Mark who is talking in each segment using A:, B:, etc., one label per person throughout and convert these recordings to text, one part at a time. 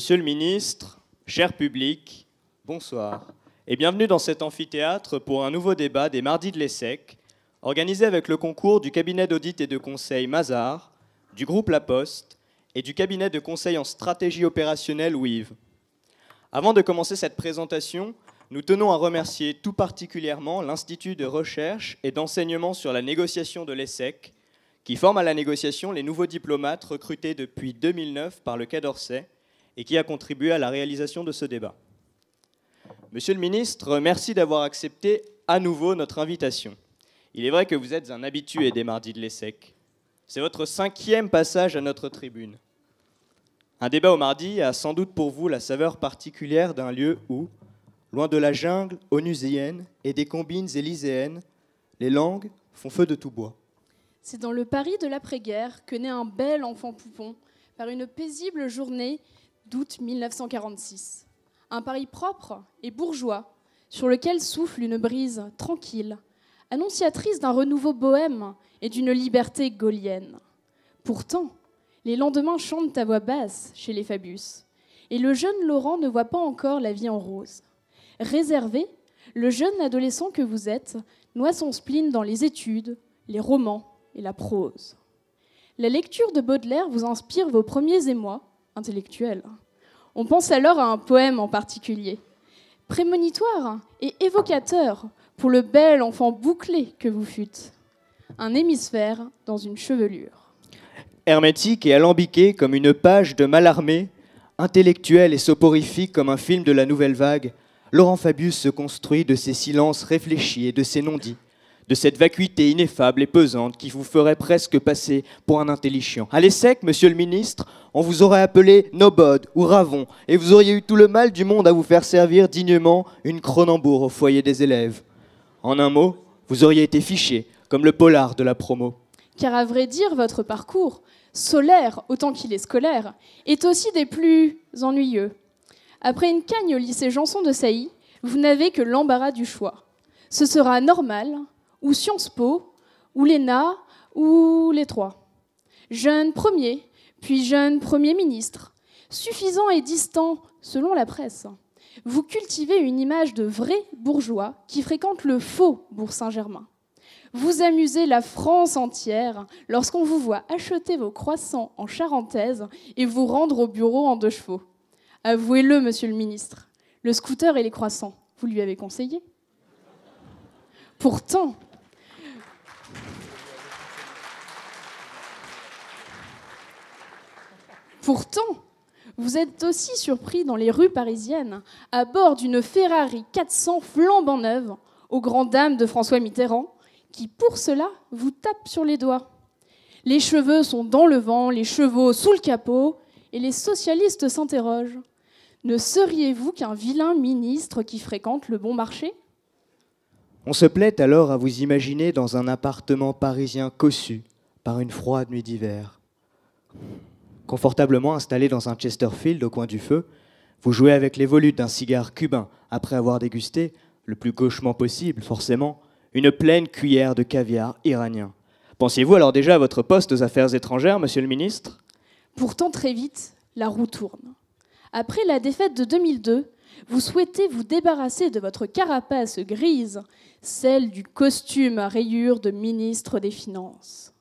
A: Monsieur le ministre, cher public, bonsoir et bienvenue dans cet amphithéâtre pour un nouveau débat des mardis de l'ESSEC, organisé avec le concours du cabinet d'audit et de conseil Mazar, du groupe La Poste et du cabinet de conseil en stratégie opérationnelle WIV. Avant de commencer cette présentation, nous tenons à remercier tout particulièrement l'Institut de recherche et d'enseignement sur la négociation de l'ESSEC, qui forme à la négociation les nouveaux diplomates recrutés depuis 2009 par le Quai d'Orsay et qui a contribué à la réalisation de ce débat. Monsieur le ministre, merci d'avoir accepté à nouveau notre invitation. Il est vrai que vous êtes un habitué des mardis de l'ESSEC. C'est votre cinquième passage à notre tribune. Un débat au mardi a sans doute pour vous la saveur particulière d'un lieu où, loin de la jungle onusienne et des combines élyséennes, les langues font feu de tout bois.
B: C'est dans le Paris de l'après-guerre que naît un bel enfant poupon. Par une paisible journée, d'août 1946. Un Paris propre et bourgeois, sur lequel souffle une brise tranquille, annonciatrice d'un renouveau bohème et d'une liberté gaulienne. Pourtant, les lendemains chantent à voix basse chez les Fabius, et le jeune Laurent ne voit pas encore la vie en rose. Réservé, le jeune adolescent que vous êtes noie son spleen dans les études, les romans et la prose. La lecture de Baudelaire vous inspire vos premiers émois intellectuels. On pense alors à un poème en particulier, prémonitoire et évocateur pour le bel enfant bouclé que vous fûtes, un hémisphère dans une chevelure.
A: Hermétique et alambiqué comme une page de Malarmé, intellectuel et soporifique comme un film de la nouvelle vague, Laurent Fabius se construit de ses silences réfléchis et de ses non-dits de cette vacuité ineffable et pesante qui vous ferait presque passer pour un intelligent. À l'ESSEC, monsieur le ministre, on vous aurait appelé Nobod ou Ravon, et vous auriez eu tout le mal du monde à vous faire servir dignement une Cronenbourg au foyer des élèves. En un mot, vous auriez été fiché, comme le polar de la promo.
B: Car à vrai dire, votre parcours, solaire autant qu'il est scolaire, est aussi des plus ennuyeux. Après une cagne au lycée Janson de Sailly, vous n'avez que l'embarras du choix. Ce sera normal, ou Sciences Po, ou l'ENA, ou les trois. Jeune premier, puis jeune Premier ministre, suffisant et distant selon la presse, vous cultivez une image de vrai bourgeois qui fréquente le faux Bourg Saint-Germain. Vous amusez la France entière lorsqu'on vous voit acheter vos croissants en charentaise et vous rendre au bureau en deux chevaux. Avouez-le, monsieur le ministre, le scooter et les croissants, vous lui avez conseillé Pourtant, Pourtant, vous êtes aussi surpris dans les rues parisiennes, à bord d'une Ferrari 400 flambant neuve, aux grandes dames de François Mitterrand, qui pour cela vous tape sur les doigts. Les cheveux sont dans le vent, les chevaux sous le capot, et les socialistes s'interrogent. Ne seriez-vous qu'un vilain ministre qui fréquente le bon marché
A: On se plaît alors à vous imaginer dans un appartement parisien cossu par une froide nuit d'hiver. Confortablement installé dans un Chesterfield au coin du feu, vous jouez avec les volutes d'un cigare cubain après avoir dégusté, le plus gauchement possible forcément, une pleine cuillère de caviar iranien. pensez vous alors déjà à votre poste aux affaires étrangères, monsieur le ministre
B: Pourtant, très vite, la roue tourne. Après la défaite de 2002, vous souhaitez vous débarrasser de votre carapace grise, celle du costume à rayures de ministre des Finances.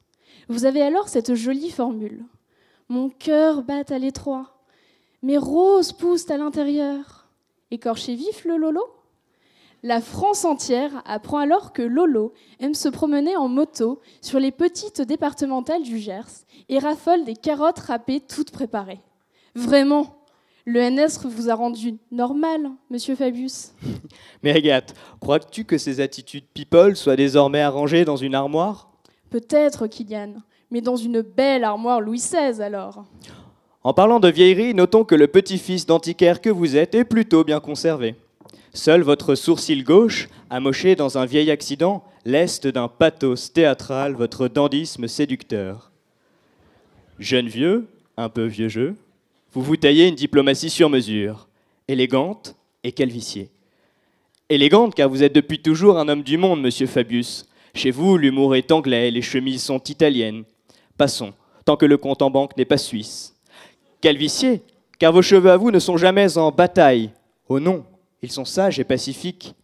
B: Vous avez alors cette jolie formule. Mon cœur bat à l'étroit. Mes roses poussent à l'intérieur. Écorché vif le Lolo La France entière apprend alors que Lolo aime se promener en moto sur les petites départementales du Gers et raffole des carottes râpées toutes préparées. Vraiment le NS vous a rendu normal, monsieur Fabius.
A: Mais Agathe, crois-tu que ces attitudes people soient désormais arrangées dans une armoire
B: Peut-être, Kylian, mais dans une belle armoire Louis XVI alors.
A: En parlant de vieillerie, notons que le petit-fils d'antiquaire que vous êtes est plutôt bien conservé. Seul votre sourcil gauche, amoché dans un vieil accident, leste d'un pathos théâtral votre dandisme séducteur. Jeune vieux, un peu vieux jeu, vous vous taillez une diplomatie sur mesure, élégante et calvicier. Élégante car vous êtes depuis toujours un homme du monde, monsieur Fabius. Chez vous, l'humour est anglais, les chemises sont italiennes, Passons, tant que le compte en banque n'est pas suisse. Calvicier, Car vos cheveux à vous ne sont jamais en bataille. Oh non, ils sont sages et pacifiques.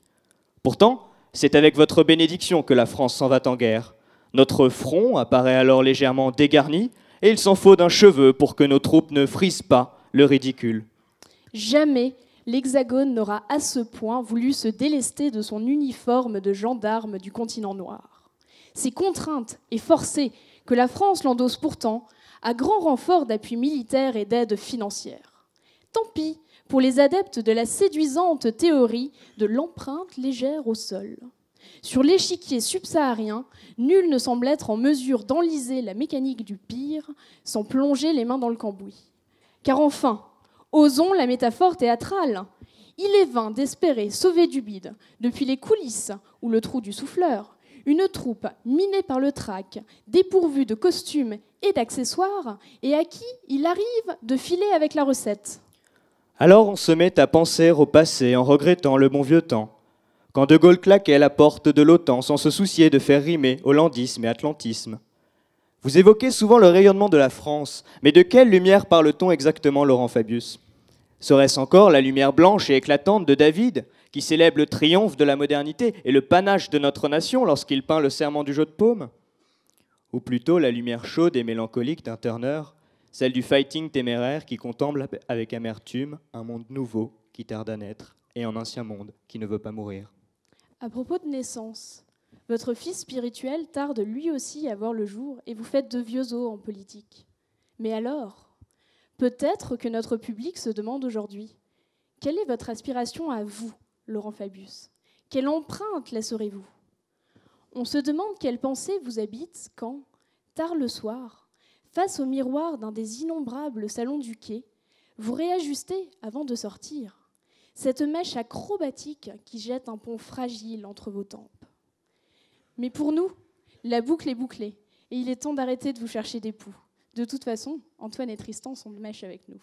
A: Pourtant, c'est avec votre bénédiction que la France s'en va en guerre. Notre front apparaît alors légèrement dégarni, et il s'en faut d'un cheveu pour que nos troupes ne frisent pas le ridicule.
B: Jamais l'Hexagone n'aura à ce point voulu se délester de son uniforme de gendarme du continent noir. Ces contraintes et forcées que la France l'endosse pourtant à grand renfort d'appui militaire et d'aide financière. Tant pis pour les adeptes de la séduisante théorie de l'empreinte légère au sol. Sur l'échiquier subsaharien, nul ne semble être en mesure d'enliser la mécanique du pire sans plonger les mains dans le cambouis. Car enfin, osons la métaphore théâtrale. Il est vain d'espérer sauver du bide depuis les coulisses ou le trou du souffleur une troupe minée par le trac, dépourvue de costumes et d'accessoires, et à qui il arrive de filer avec la recette.
A: Alors on se met à penser au passé en regrettant le bon vieux temps. Quand De Gaulle claquait à la porte de l'OTAN sans se soucier de faire rimer hollandisme et atlantisme. Vous évoquez souvent le rayonnement de la France, mais de quelle lumière parle-t-on exactement, Laurent Fabius Serait-ce encore la lumière blanche et éclatante de David qui célèbre le triomphe de la modernité et le panache de notre nation lorsqu'il peint le serment du jeu de paume Ou plutôt la lumière chaude et mélancolique d'un Turner, celle du fighting téméraire qui contemple avec amertume un monde nouveau qui tarde à naître et un ancien monde qui ne veut pas mourir
B: À propos de naissance, votre fils spirituel tarde lui aussi à voir le jour et vous faites de vieux os en politique. Mais alors Peut-être que notre public se demande aujourd'hui quelle est votre aspiration à vous Laurent Fabius. Quelle empreinte laisserez-vous On se demande quelle pensée vous habite quand, tard le soir, face au miroir d'un des innombrables salons du quai, vous réajustez avant de sortir cette mèche acrobatique qui jette un pont fragile entre vos tempes. Mais pour nous, la boucle est bouclée et il est temps d'arrêter de vous chercher des poux. De toute façon, Antoine et Tristan sont de mèche avec nous.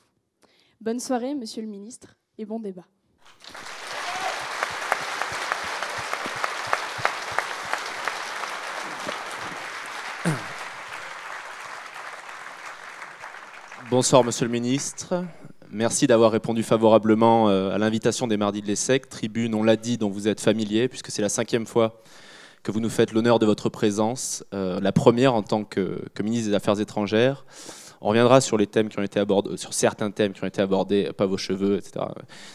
B: Bonne soirée, Monsieur le Ministre, et bon débat.
C: Bonsoir, Monsieur le Ministre. Merci d'avoir répondu favorablement euh, à l'invitation des Mardis de l'ESSEC, tribune, on l'a dit, dont vous êtes familier, puisque c'est la cinquième fois que vous nous faites l'honneur de votre présence, euh, la première en tant que, ministre des Affaires étrangères. On reviendra sur les thèmes qui ont été abordés, euh, sur certains thèmes qui ont été abordés, pas vos cheveux, etc.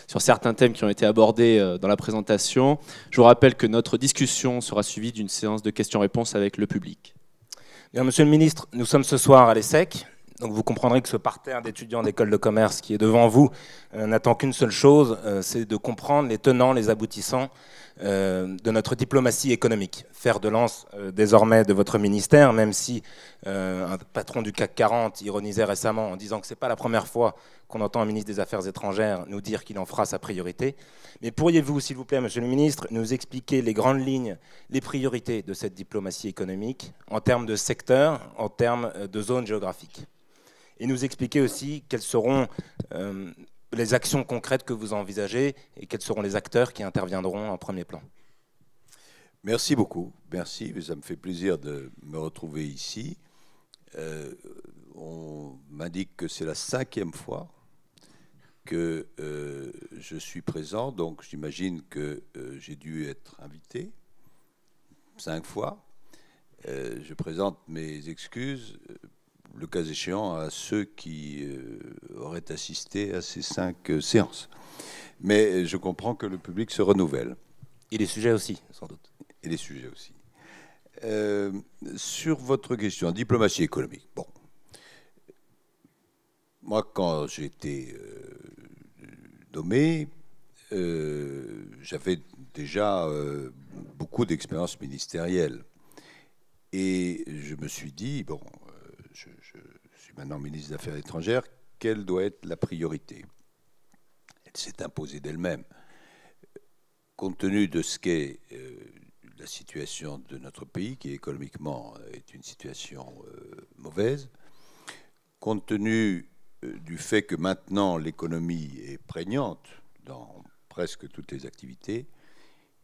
C: Sur certains thèmes qui ont été abordés dans la présentation. Je vous rappelle que notre discussion sera suivie d'une séance de questions-réponses avec le public.
D: Bien, monsieur le ministre, nous sommes ce soir à l'ESSEC, donc vous comprendrez que ce parterre d'étudiants d'école de commerce qui est devant vous euh, n'attend qu'une seule chose, euh, c'est de comprendre les tenants, les aboutissants euh, de notre diplomatie économique. Faire de lance désormais de votre ministère, même si un patron du CAC 40 ironisait récemment en disant que ce n'est pas la première fois qu'on entend un ministre des Affaires étrangères nous dire qu'il en fera sa priorité. Mais pourriez-vous, s'il vous plaît, Monsieur le ministre, nous expliquer les grandes lignes, les priorités de cette diplomatie économique en termes de secteur, en termes de zone géographique et nous expliquer aussi quelles seront euh, les actions concrètes que vous envisagez et quels seront les acteurs qui interviendront en premier plan.
E: Merci beaucoup. Merci. Ça me fait plaisir de me retrouver ici. Euh, on m'indique que c'est la cinquième fois que euh, je suis présent, donc j'imagine que j'ai dû être invité cinq fois. je présente mes excuses le cas échéant, à ceux qui euh, auraient assisté à ces cinq euh, séances. Mais je comprends que le public se renouvelle. Et les sujets aussi, sans doute. Et les sujets aussi. Euh, sur votre question, diplomatie économique. Bon. Moi, quand j'ai été nommé, j'avais déjà beaucoup d'expérience ministérielle. Et je me suis dit, bon, maintenant ministre des Affaires étrangères, quelle doit être la priorité Elle s'est imposée d'elle-même. Compte tenu de ce qu'est euh, la situation de notre pays, qui économiquement euh, est une situation euh, mauvaise, compte tenu du fait que maintenant l'économie est prégnante dans presque toutes les activités,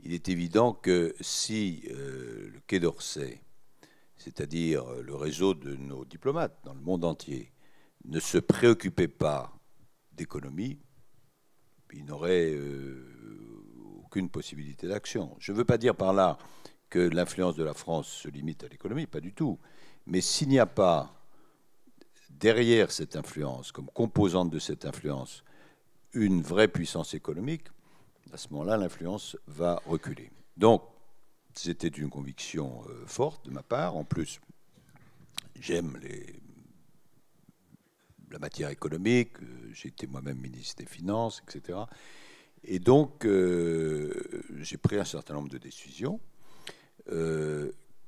E: il est évident que si le Quai d'Orsay c'est-à-dire euh, le réseau de nos diplomates dans le monde entier, ne se préoccupait pas d'économie, il n'aurait euh, aucune possibilité d'action. Je ne veux pas dire par là que l'influence de la France se limite à l'économie, pas du tout. Mais s'il n'y a pas derrière cette influence, comme composante de cette influence, une vraie puissance économique, à ce moment-là, l'influence va reculer. Donc, c'était une conviction euh, forte de ma part. En plus, j'aime la matière économique. Euh, j'ai été moi-même ministre des Finances, etc. Et donc, euh, j'ai pris un certain nombre de décisions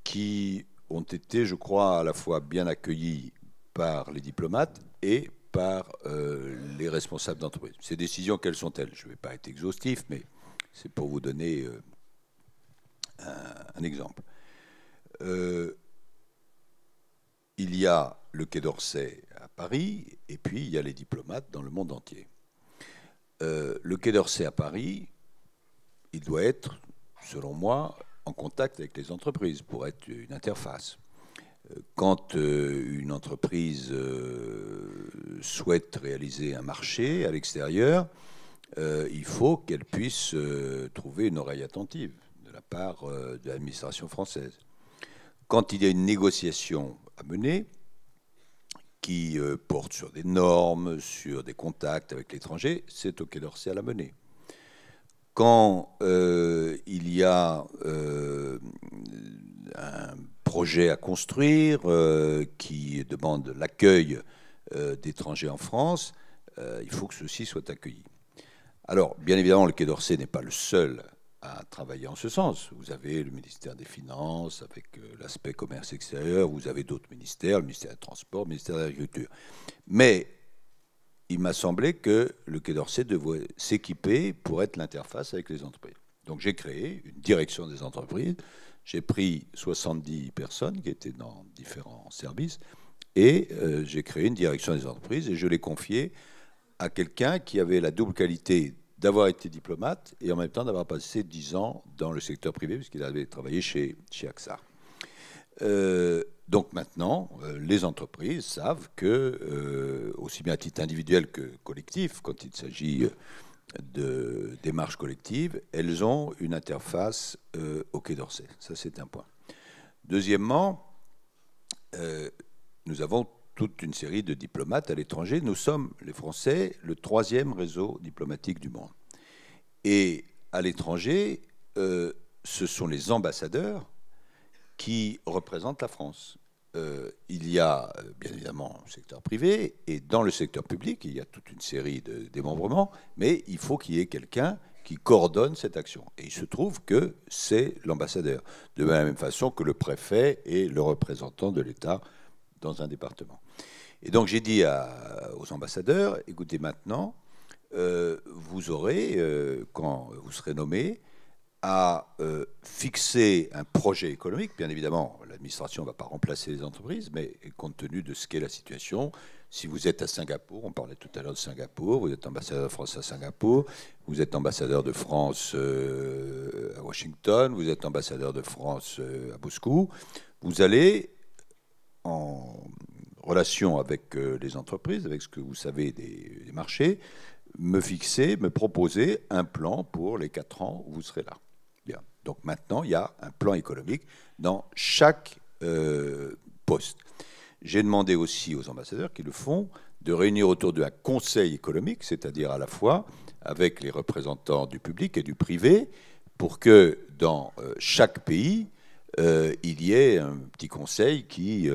E: qui ont été, je crois, à la fois bien accueillies par les diplomates et par les responsables d'entreprise. Ces décisions, quelles sont-elles Je ne vais pas être exhaustif, mais c'est pour vous donner un, exemple. Euh, il y a le Quai d'Orsay à Paris, et puis il y a les diplomates dans le monde entier. Euh, le Quai d'Orsay à Paris, il doit être, selon moi, en contact avec les entreprises pour être une interface. Euh, quand une entreprise souhaite réaliser un marché à l'extérieur, il faut qu'elle puisse trouver une oreille attentive la part euh, de l'administration française. Quand il y a une négociation à mener, qui euh, porte sur des normes, sur des contacts avec l'étranger, c'est au Quai d'Orsay à la mener. Quand euh, il y a un projet à construire qui demande l'accueil d'étrangers en France, il faut que ceci soit accueilli. Alors, bien évidemment, le Quai d'Orsay n'est pas le seul à travailler en ce sens. Vous avez le ministère des Finances avec euh, l'aspect commerce extérieur, vous avez d'autres ministères, le ministère des Transports, le ministère de l'Agriculture. Mais il m'a semblé que le Quai d'Orsay devait s'équiper pour être l'interface avec les entreprises. Donc j'ai créé une direction des entreprises, j'ai pris 70 personnes qui étaient dans différents services, et euh, j'ai créé une direction des entreprises et je l'ai confiée à quelqu'un qui avait la double qualité d'avoir été diplomate et en même temps d'avoir passé dix ans dans le secteur privé, puisqu'il avait travaillé chez, chez AXA. Euh, donc maintenant, euh, les entreprises savent que, euh, aussi bien à titre individuel que collectif, quand il s'agit de démarches collectives, elles ont une interface au Quai d'Orsay. Ça, c'est un point. Deuxièmement, nous avons toute une série de diplomates à l'étranger. Nous sommes, les Français, le troisième réseau diplomatique du monde. Et à l'étranger, euh, ce sont les ambassadeurs qui représentent la France. Euh, il y a euh, bien évidemment le secteur privé et dans le secteur public, il y a toute une série de démembrements, mais il faut qu'il y ait quelqu'un qui coordonne cette action. Et il se trouve que c'est l'ambassadeur, de la même façon que le préfet est le représentant de l'État dans un département. Et donc j'ai dit aux ambassadeurs, écoutez maintenant, euh, vous aurez, euh, quand vous serez nommé, à euh, fixer un projet économique. Bien évidemment, l'administration ne va pas remplacer les entreprises, mais compte tenu de ce qu'est la situation, si vous êtes à Singapour, on parlait tout à l'heure de Singapour, vous êtes ambassadeur de France à Singapour, vous êtes ambassadeur de France à Washington, vous êtes ambassadeur de France à Moscou, vous allez en relation avec euh, les entreprises, avec ce que vous savez des, marchés, me fixer, me proposer un plan pour les quatre ans où vous serez là. Bien. Donc maintenant, il y a un plan économique dans chaque euh, poste. J'ai demandé aussi aux ambassadeurs qui le font de réunir autour d'un conseil économique, c'est-à-dire à la fois avec les représentants du public et du privé, pour que dans euh, chaque pays, il y ait un petit conseil qui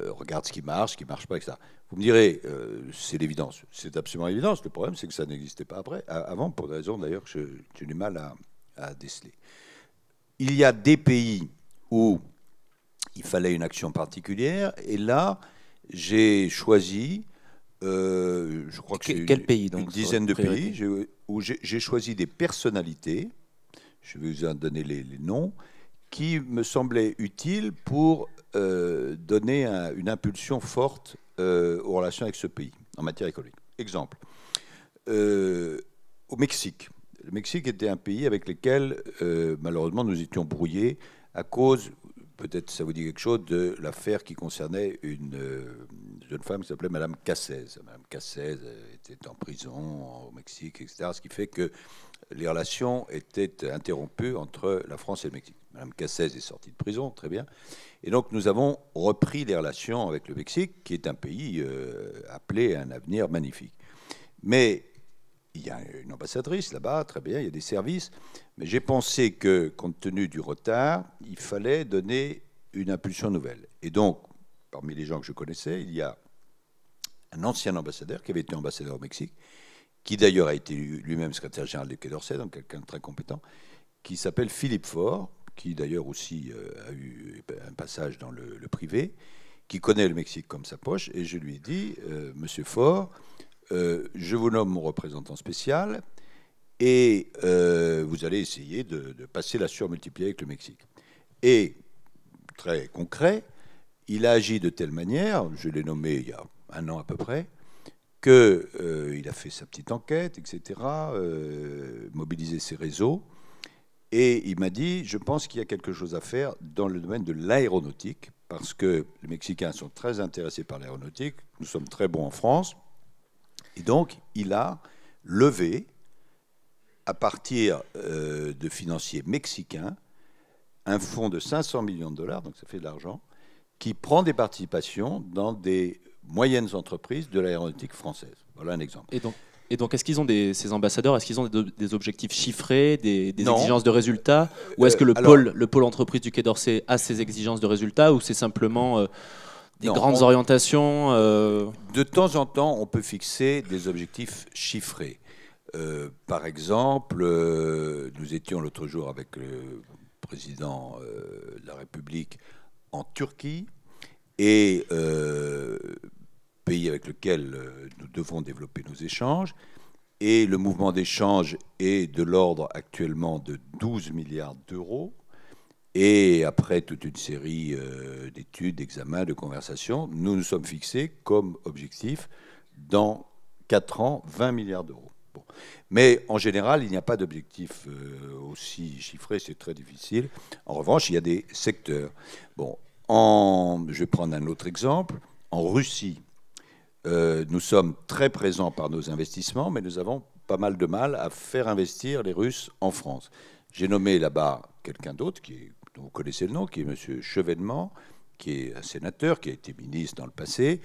E: euh, regarde ce qui marche, ce qui ne marche pas, etc. Vous me direz, euh, c'est l'évidence. C'est absolument l'évidence. Le problème, c'est que ça n'existait pas après, avant, pour des raisons d'ailleurs que j'ai du mal à, déceler. Il y a des pays où il fallait une action particulière, et là, j'ai choisi, euh, je crois que, quel pays, donc, une dizaine de pays, où j'ai choisi des personnalités, je vais vous en donner les noms, qui me semblaient utiles pour euh, donner une impulsion forte euh, aux relations avec ce pays en matière écologique. Exemple, euh, au Mexique. Le Mexique était un pays avec lequel, malheureusement, nous étions brouillés à cause, peut-être ça vous dit quelque chose, de l'affaire qui concernait une jeune femme qui s'appelait Madame Cassez. Madame Cassez était en prison au Mexique, etc. Ce qui fait que les relations étaient interrompues entre la France et le Mexique. Madame Cassez est sortie de prison, très bien. Et donc nous avons repris les relations avec le Mexique, qui est un pays euh, appelé à un avenir magnifique. Mais il y a une ambassadrice là-bas, très bien, il y a des services. Mais j'ai pensé que, compte tenu du retard, il fallait donner une impulsion nouvelle. Et donc, parmi les gens que je connaissais, il y a un ancien ambassadeur qui avait été ambassadeur au Mexique, qui d'ailleurs a été lui-même secrétaire général du Quai d'Orsay, donc quelqu'un de très compétent, qui s'appelle Philippe Faure, qui d'ailleurs aussi euh, a eu un passage dans le, privé, qui connaît le Mexique comme sa poche, et je lui ai dit, euh, Monsieur Faure, euh, je vous nomme mon représentant spécial, et vous allez essayer de, passer la surmultipliée avec le Mexique. Et, très concret, il a agi de telle manière, je l'ai nommé il y a un an à peu près, qu'il a fait sa petite enquête, etc., mobilisé ses réseaux, et il m'a dit, je pense qu'il y a quelque chose à faire dans le domaine de l'aéronautique, parce que les Mexicains sont très intéressés par l'aéronautique, nous sommes très bons en France. Et donc, il a levé, à partir euh, de financiers mexicains, un fonds de 500 millions de dollars, donc ça fait de l'argent, qui prend des participations dans des moyennes entreprises de l'aéronautique française. Voilà un exemple. Et donc, et donc, est-ce
C: qu'ils ont ces ambassadeurs, est-ce qu'ils ont des, objectifs chiffrés, des, exigences de résultats
E: Ou est-ce euh, que le, pôle, le
C: pôle entreprise du Quai d'Orsay a ces exigences de résultats Ou c'est simplement euh, des grandes
E: orientations euh De temps en temps, on peut fixer des objectifs chiffrés. par exemple, nous étions l'autre jour avec le président de la République en Turquie et pays avec lequel euh, nous devons développer nos échanges. Et le mouvement d'échange est de l'ordre actuellement de 12 milliards d'euros. Et après toute une série euh, d'études, d'examens, de conversations, nous nous sommes fixés comme objectif dans 4 ans 20 milliards d'euros. Mais en général, il n'y a pas d'objectif euh, aussi chiffré, c'est très difficile. En revanche, il y a des secteurs. Bon, en, je vais prendre un autre exemple. En Russie, euh, nous sommes très présents par nos investissements, mais nous avons pas mal de mal à faire investir les Russes en France. J'ai nommé là-bas quelqu'un d'autre, dont vous connaissez le nom, qui est M. Chevènement, qui est un sénateur, qui a été ministre dans le passé,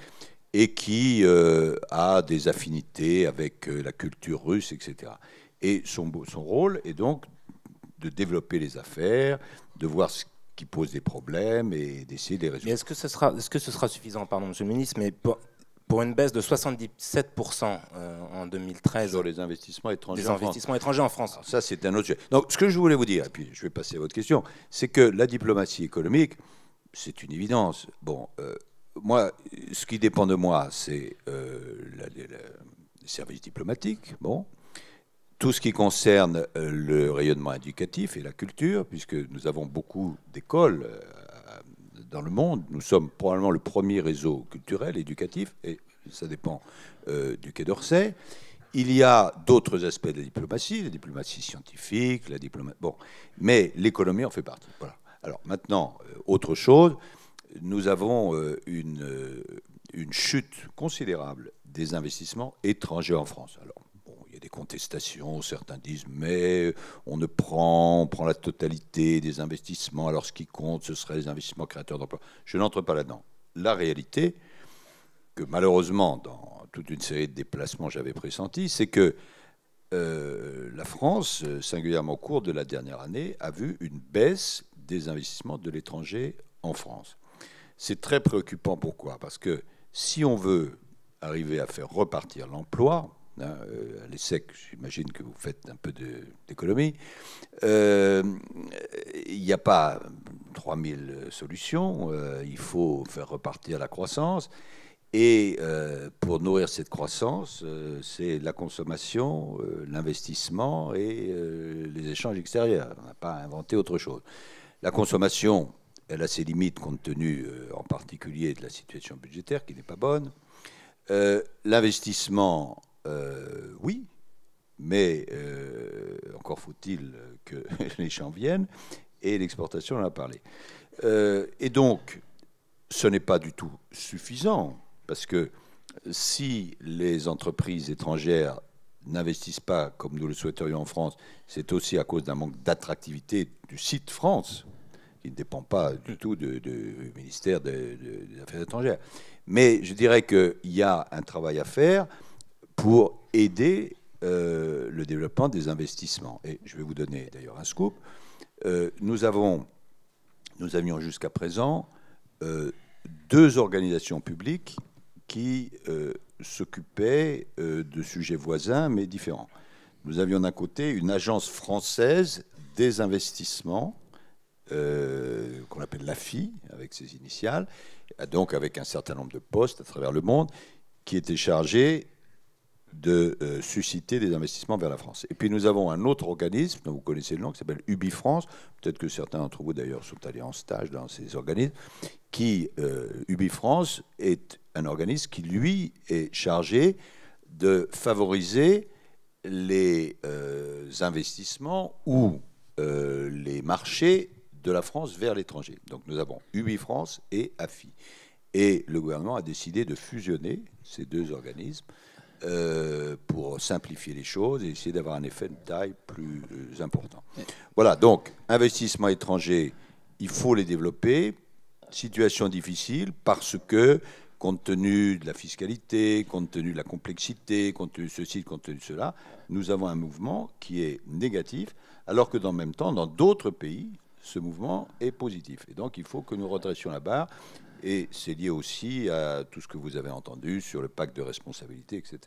E: et qui euh, a des affinités avec euh, la culture russe, etc. Et son, son rôle est donc de développer les affaires, de voir ce qui pose des problèmes et d'essayer de les résoudre. Est-ce que, ce sera, est -ce que ce sera suffisant,
D: pardon, monsieur le ministre, mais pour une baisse de 77% euh, en 2013. Sur
E: les investissements étrangers. investissements en étrangers en France. ça, c'est un autre sujet. Donc, ce que je voulais vous dire, et puis je vais passer à votre question, c'est que la diplomatie économique, c'est une évidence. Bon, euh, moi, ce qui dépend de moi, c'est euh, les services diplomatiques. Bon. Tout ce qui concerne le rayonnement éducatif et la culture, puisque nous avons beaucoup d'écoles dans le monde. Nous sommes probablement le premier réseau culturel, éducatif, et ça dépend euh, du Quai d'Orsay. Il y a d'autres aspects de la diplomatie, la diplomatie scientifique, la diplomatie. Bon, mais l'économie en fait partie. Voilà. Alors maintenant, euh, autre chose, nous avons euh, une, une chute considérable des investissements étrangers en France. Alors des contestations. Certains disent mais on ne prend, on prend la totalité des investissements. Alors ce qui compte, ce serait les investissements créateurs d'emplois. Je n'entre pas là-dedans. La réalité, que malheureusement dans toute une série de déplacements j'avais pressenti, c'est que euh, la France, singulièrement au cours de la dernière année, a vu une baisse des investissements de l'étranger en France. C'est très préoccupant. Pourquoi Parce que si on veut arriver à faire repartir l'emploi, Hein, euh, à l'ESSEC, j'imagine que vous faites un peu d'économie, euh, il n'y a pas 3000 solutions, euh, il faut faire repartir la croissance. Et pour nourrir cette croissance, c'est la consommation, l'investissement et les échanges extérieurs. On n'a pas inventé autre chose. La consommation, elle a ses limites compte tenu en particulier de la situation budgétaire qui n'est pas bonne. L'investissement, euh, oui, mais euh, encore faut-il que les champs viennent, et l'exportation, on en a parlé. Euh, et donc, ce n'est pas du tout suffisant, parce que si les entreprises étrangères n'investissent pas comme nous le souhaiterions en France, c'est aussi à cause d'un manque d'attractivité du site France, qui ne dépend pas du mm. tout du ministère des Affaires étrangères. Mais je dirais qu'il y a un travail à faire pour aider euh, le développement des investissements. Et je vais vous donner d'ailleurs un scoop. Euh, nous, avons, nous avions jusqu'à présent euh, deux organisations publiques qui s'occupaient de sujets voisins mais différents. Nous avions d'un côté une agence française des investissements qu'on appelle l'AFI, avec ses initiales, donc avec un certain nombre de postes à travers le monde, qui était chargée de euh, susciter des investissements vers la France. Et puis nous avons un autre organisme, dont vous connaissez le nom, qui s'appelle UbiFrance, Peut-être que certains d'entre vous d'ailleurs sont allés en stage dans ces organismes. Qui euh, est un organisme qui lui est chargé de favoriser les euh, investissements ou les marchés de la France vers l'étranger. Donc nous avons UbiFrance et AFI. Et le gouvernement a décidé de fusionner ces deux organismes euh, pour simplifier les choses et essayer d'avoir un effet de taille plus euh, important. Voilà, donc investissement étranger, il faut les développer. Situation difficile parce que, compte tenu de la fiscalité, compte tenu de la complexité, compte tenu de ceci, compte tenu de cela, nous avons un mouvement qui est négatif, alors que dans le même temps, dans d'autres pays, ce mouvement est positif. Et donc, il faut que nous redressions la barre. Et c'est lié aussi à tout ce que vous avez entendu sur le pacte de responsabilité, etc.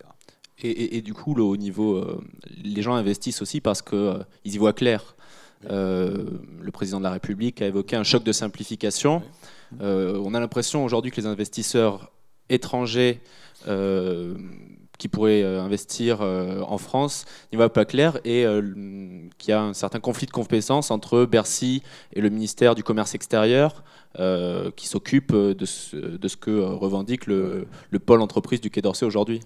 C: Et, du coup, le haut niveau, euh, les gens investissent aussi parce qu'ils euh, y voient clair. Euh, le président de la République a évoqué un choc de simplification. on a l'impression aujourd'hui que les investisseurs étrangers qui pourrait euh, investir euh, en France n'y va pas clair et euh, qu'il y a un certain conflit de compétences entre Bercy et le ministère du Commerce extérieur qui s'occupe de, ce que revendique
E: le, le pôle entreprise du Quai d'Orsay aujourd'hui.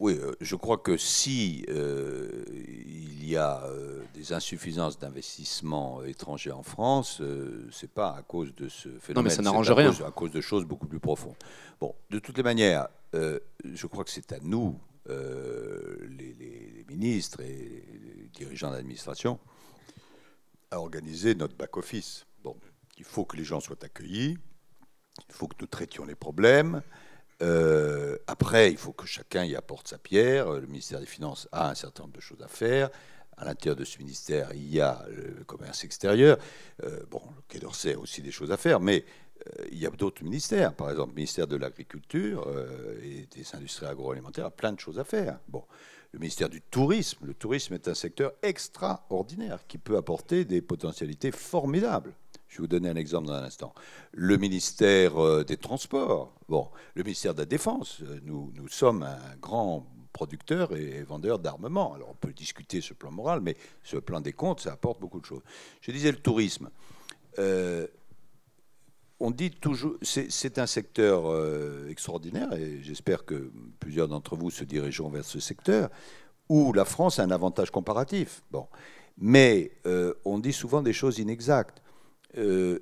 E: Oui, euh, je crois que si euh, il y a euh, des insuffisances d'investissement étrangers en France, c'est pas à cause de ce phénomène. Non, mais ça n'arrange rien. à cause de choses beaucoup plus profondes. Bon, de toutes les manières, je crois que c'est à nous, les, ministres et les dirigeants d'administration, à organiser notre back-office. Bon, il faut que les gens soient accueillis, il faut que nous traitions les problèmes. Euh, après, il faut que chacun y apporte sa pierre. Euh, le ministère des Finances a un certain nombre de choses à faire. À l'intérieur de ce ministère, il y a le commerce extérieur. Euh, bon, le Quai d'Orsay a aussi des choses à faire, mais il y a d'autres ministères. Par exemple, le ministère de l'Agriculture et des Industries agroalimentaires a plein de choses à faire. Bon, le ministère du Tourisme. Le tourisme est un secteur extraordinaire qui peut apporter des potentialités formidables. Je vais vous donner un exemple dans un instant. Le ministère euh, des Transports, bon, le ministère de la Défense, euh, nous, sommes un grand producteur et vendeur d'armement. Alors on peut discuter ce plan moral, mais ce plan des comptes, ça apporte beaucoup de choses. Je disais le tourisme. Euh, on dit toujours, c'est un secteur extraordinaire, et j'espère que plusieurs d'entre vous se dirigeront vers ce secteur, où la France a un avantage comparatif. Bon. Mais on dit souvent des choses inexactes. Euh,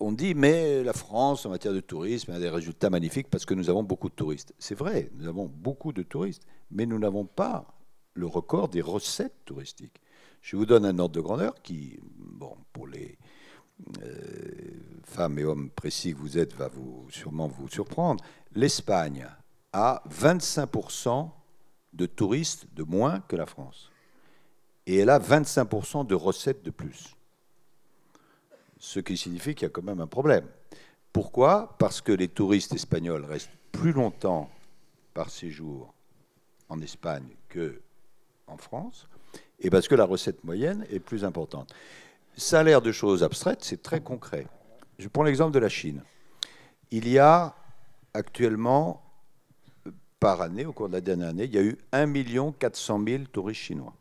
E: on dit, mais la France, en matière de tourisme, a des résultats magnifiques parce que nous avons beaucoup de touristes. C'est vrai, nous avons beaucoup de touristes, mais nous n'avons pas le record des recettes touristiques. Je vous donne un ordre de grandeur qui, bon, pour les euh, femmes et hommes précis que vous êtes, va vous, sûrement vous surprendre. L'Espagne a 25% de touristes de moins que la France. Et elle a 25% de recettes de plus ce qui signifie qu'il y a quand même un problème. Pourquoi Parce que les touristes espagnols restent plus longtemps par séjour en Espagne qu'en France, et parce que la recette moyenne est plus importante. Ça a l'air de choses abstraites, c'est très concret. Je prends l'exemple de la Chine. Il y a actuellement, par année, au cours de la dernière année, il y a eu 1 400 000 touristes chinois.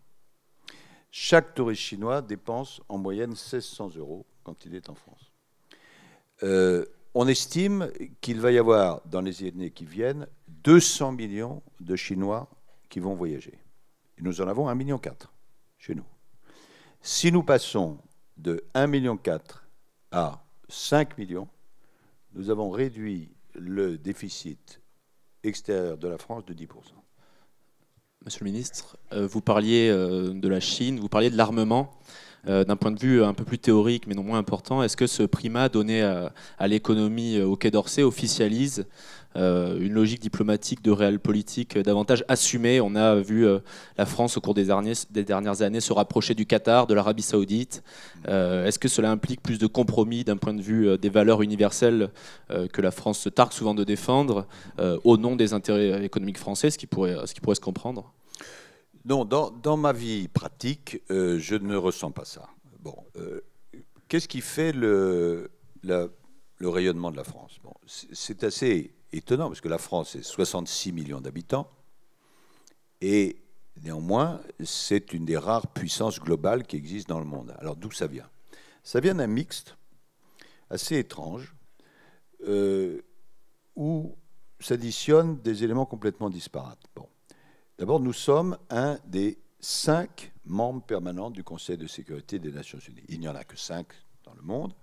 E: Chaque touriste chinois dépense en moyenne 1600 euros quand il est en France euh, On estime qu'il va y avoir, dans les années qui viennent, 200 millions de Chinois qui vont voyager. nous en avons 1,4 million chez nous. Si nous passons de 1,4 million à 5 millions, nous avons réduit le déficit extérieur de la France de 10%. Monsieur le
C: ministre, euh, vous parliez euh, de la Chine, vous parliez de l'armement. Euh, d'un point de vue un peu plus théorique, mais non moins important, est-ce que ce primat donné à, l'économie euh, au Quai d'Orsay officialise euh, une logique diplomatique de réel politique davantage assumée. On a vu la France au cours des, dernières années se rapprocher du Qatar, de l'Arabie saoudite. Est-ce que cela implique plus de compromis d'un point de vue des valeurs universelles que la France se targue souvent de défendre au nom des intérêts économiques français, qui pourrait, ce qui pourrait se comprendre
E: non, dans, ma vie pratique, euh, je ne ressens pas ça. Bon, euh, qu'est-ce qui fait le, rayonnement de la France C'est assez étonnant parce que la France est 66 millions d'habitants et néanmoins, c'est une des rares puissances globales qui existent dans le monde. Alors d'où ça vient Ça vient d'un mixte assez étrange euh, où s'additionnent des éléments complètement disparates. Bon. D'abord, nous sommes un des cinq membres permanents du Conseil de sécurité des Nations Unies. Il n'y en a que cinq dans le monde.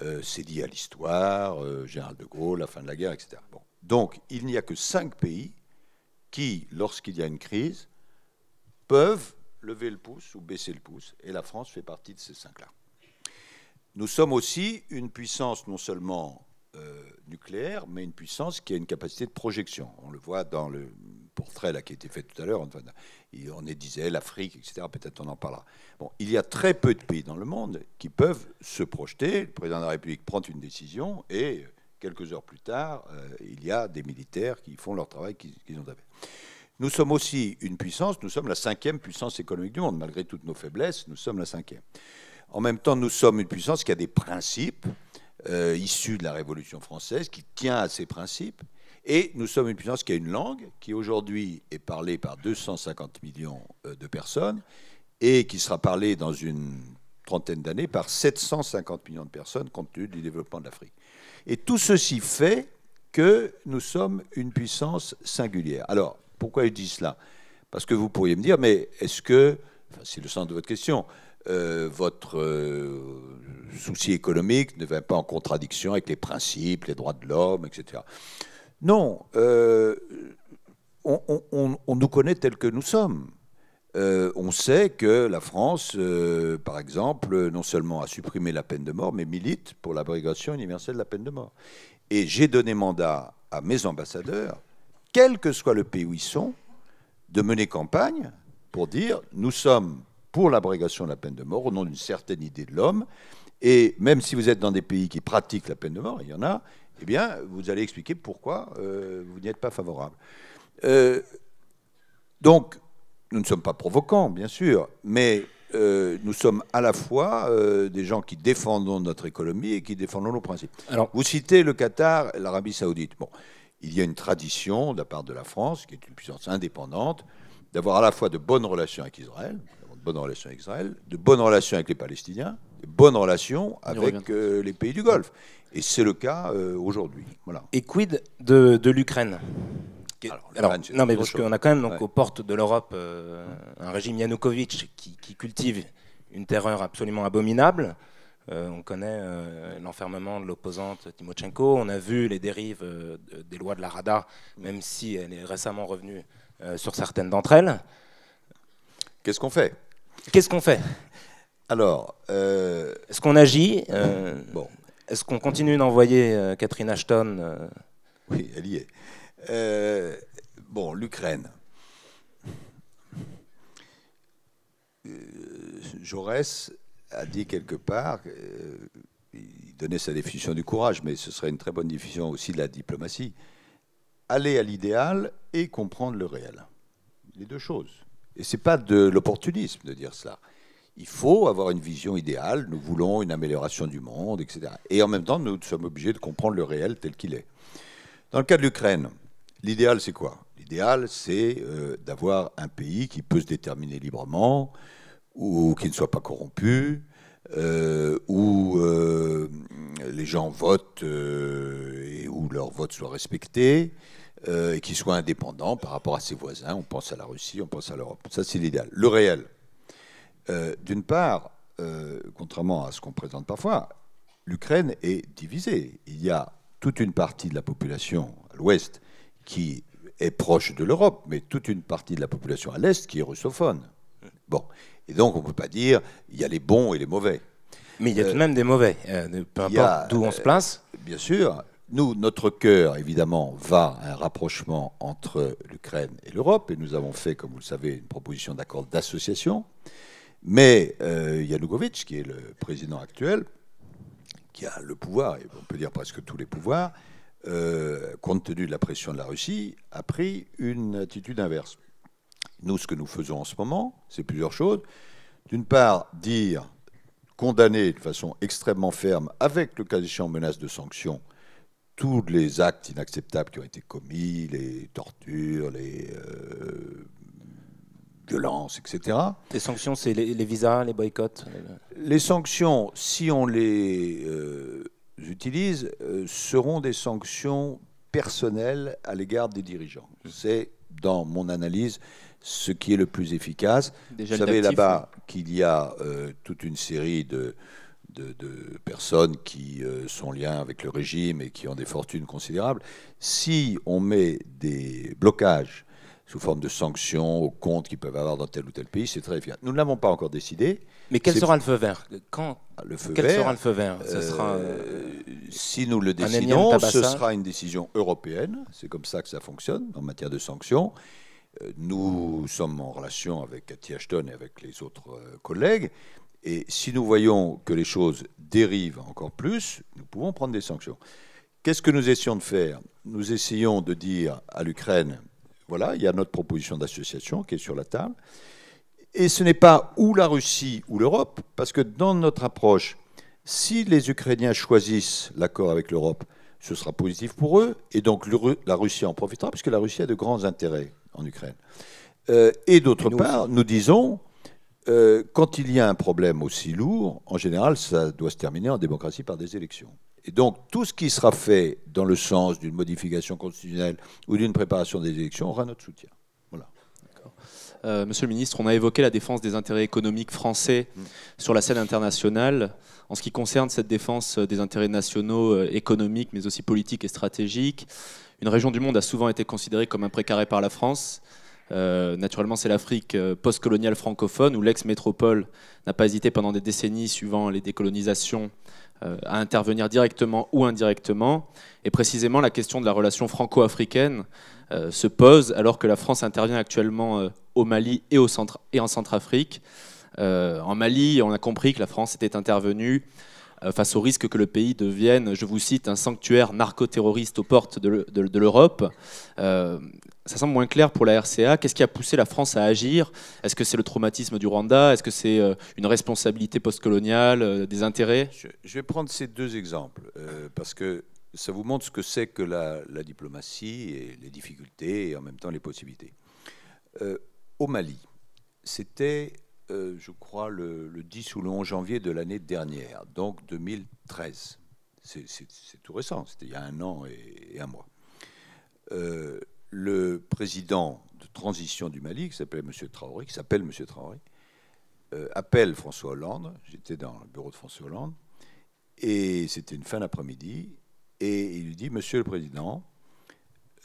E: Euh, c'est lié à l'histoire, euh, Gérald Général de Gaulle, la fin de la guerre, etc. Donc, il n'y a que cinq pays qui, lorsqu'il y a une crise, peuvent lever le pouce ou baisser le pouce, et la France fait partie de ces cinq-là. Nous sommes aussi une puissance non seulement euh, nucléaire, mais une puissance qui a une capacité de projection. On le voit dans le portrait là, qui a été fait tout à l'heure, on est disait l'Afrique, etc. Peut-être on en parlera. Bon, il y a très peu de pays dans le monde qui peuvent se projeter. Le président de la République prend une décision et quelques heures plus tard, euh, il y a des militaires qui font leur travail qu'ils ont à Nous sommes aussi une puissance, nous sommes la cinquième puissance économique du monde. Malgré toutes nos faiblesses, nous sommes la cinquième. En même temps, nous sommes une puissance qui a des principes euh, issus de la Révolution française, qui tient à ces principes, et nous sommes une puissance qui a une langue qui aujourd'hui est parlée par 250 millions euh, de personnes et qui sera parlée dans une trentaine d'années par 750 millions de personnes compte tenu du développement de l'Afrique. Et tout ceci fait que nous sommes une puissance singulière. Alors, pourquoi je dis cela Parce que vous pourriez me dire, mais est-ce que, c'est le sens de votre question, euh, votre euh, souci économique ne va pas en contradiction avec les principes, les droits de l'homme, etc. Non, euh, on, nous connaît tels que nous sommes. Euh, on sait que la France, euh, par exemple, non seulement a supprimé la peine de mort, mais milite pour l'abrogation universelle de la peine de mort. Et j'ai donné mandat à mes ambassadeurs, quel que soit le pays où ils sont, de mener campagne pour dire nous sommes pour l'abrégation de la peine de mort au nom d'une certaine idée de l'homme. Et même si vous êtes dans des pays qui pratiquent la peine de mort, il y en a, eh bien, vous allez expliquer pourquoi euh, vous n'y êtes pas favorable. Euh, donc, nous ne sommes pas provocants, bien sûr, mais euh, nous sommes à la fois des gens qui défendons notre économie et qui défendons nos principes. vous citez le Qatar, l'Arabie Saoudite. Bon, il y a une tradition de la part de la France, qui est une puissance indépendante, d'avoir à la fois de bonnes relations avec Israël, de bonnes relations avec Israël, de bonnes relations avec les Palestiniens, de bonnes relations avec les pays du Golfe. Et c'est le cas euh, aujourd'hui. Voilà. Et quid
D: de, l'Ukraine alors, non, mais parce qu'on a quand même donc, aux portes de l'Europe euh, un régime Yanukovych qui, cultive une terreur absolument abominable. Euh, on connaît l'enfermement de l'opposante Timochenko, on a vu les dérives des lois de la Rada, même si elle est récemment revenue sur certaines d'entre elles. Qu'est-ce qu'on fait Qu'est-ce qu'on fait Alors, est-ce qu'on agit Bon, est-ce qu'on continue d'envoyer euh, Catherine Ashton euh?
E: Oui, elle y est. Euh, bon, l'Ukraine. Jaurès a dit quelque part, il donnait sa définition du courage, mais ce serait une très bonne définition aussi de la diplomatie. Aller à l'idéal et comprendre le réel. Les deux choses. Et ce n'est pas de l'opportunisme de dire cela il faut avoir une vision idéale, nous voulons une amélioration du monde, etc. Et en même temps, nous sommes obligés de comprendre le réel tel qu'il est. Dans le cas de l'Ukraine, l'idéal, c'est quoi L'idéal, c'est euh, d'avoir un pays qui peut se déterminer librement, ou qui ne soit pas corrompu, euh, où euh, les gens votent et où leur vote soit respecté, et qui soit indépendant par rapport à ses voisins. On pense à la Russie, on pense à l'Europe. Ça, c'est l'idéal. Le réel, euh, d'une part, euh, contrairement à ce qu'on présente parfois, l'Ukraine est divisée. Il y a toute une partie de la population à l'ouest qui est proche de l'Europe, mais toute une partie de la population à l'est qui est russophone. Bon. Et donc, on ne peut pas dire il y a les bons et les mauvais. Mais il y a euh, tout de même des mauvais, peu importe d'où on se place. Bien sûr. Nous, notre cœur, évidemment, va à un rapprochement entre l'Ukraine et l'Europe. Et nous avons fait, comme vous le savez, une proposition d'accord d'association. Mais euh, Yanukovych, qui est le président actuel, qui a le pouvoir, et on peut dire presque tous les pouvoirs, euh, compte tenu de la pression de la Russie, a pris une attitude inverse. Nous, ce que nous faisons en ce moment, c'est plusieurs choses. D'une part, dire, condamner de façon extrêmement ferme, avec le cas échéant menace de sanctions, tous les actes inacceptables qui ont été commis, les tortures, les euh, violence, etc. Les sanctions, c'est les, visas, les boycotts euh, Les sanctions, si on les euh, utilise, euh, seront des sanctions personnelles à l'égard des dirigeants. C'est, dans mon analyse, ce qui est le plus efficace. Vous savez là-bas qu'il y a toute une série de, de, personnes qui sont liées avec le régime et qui ont des fortunes considérables, si on met des blocages sous forme de sanctions aux comptes qu'ils peuvent avoir dans tel ou tel pays. C'est très efficace. Nous ne l'avons pas encore décidé. Mais quel sera le feu vert Quand ah, le feu Quel sera le feu vert euh, Si nous le décidons, ce sera une décision européenne. C'est comme ça que ça fonctionne en matière de sanctions. Euh, nous sommes en relation avec Cathy Ashton et avec les autres euh, collègues. Et si nous voyons que les choses dérivent encore plus, nous pouvons prendre des sanctions. Qu'est-ce que nous essayons de faire Nous essayons de dire à l'Ukraine, voilà, il y a notre proposition d'association qui est sur la table. Et ce n'est pas ou la Russie ou l'Europe, parce que dans notre approche, si les Ukrainiens choisissent l'accord avec l'Europe, ce sera positif pour eux, et donc la Russie en profitera, puisque la Russie a de grands intérêts en Ukraine. Euh, et d'autre part, nous disons, euh, quand il y a un problème aussi lourd, en général, ça doit se terminer en démocratie par des élections. Et donc, tout ce qui sera fait dans le sens d'une modification constitutionnelle ou d'une préparation des élections aura notre soutien. Voilà. Euh,
C: Monsieur le ministre, on a évoqué la défense des intérêts économiques français mm. sur la scène internationale. En ce qui concerne cette défense des intérêts nationaux, euh, économiques, mais aussi politiques et stratégiques, une région du monde a souvent été considérée comme un précaré par la France. Euh, naturellement, c'est l'Afrique postcoloniale francophone où l'ex-métropole n'a pas hésité pendant des décennies, suivant les décolonisations, euh, à intervenir directement ou indirectement. Et précisément, la question de la relation franco-africaine euh, se pose alors que la France intervient actuellement euh, au Mali et, au en Centrafrique. en Mali, on a compris que la France était intervenue face au risque que le pays devienne, je vous cite, un sanctuaire narcoterroriste aux portes de l'Europe ça semble moins clair pour la RCA. Qu'est-ce qui a poussé la France à agir Est-ce que c'est le traumatisme du Rwanda Est-ce que c'est euh, une responsabilité postcoloniale, euh, des intérêts
E: je, vais prendre ces deux exemples, euh, parce que ça vous montre ce que c'est que la, diplomatie et les difficultés et en même temps les possibilités. au Mali, c'était, je crois, le, 10 ou le 11 janvier de l'année dernière, donc 2013. C'est tout récent, c'était il y a un an et, et un mois. Euh, le président de transition du Mali, qui Monsieur Traoré, qui s'appelle M. Traoré, euh, appelle François Hollande. J'étais dans le bureau de François Hollande. Et c'était une fin d'après-midi. Et il lui dit, Monsieur le Président,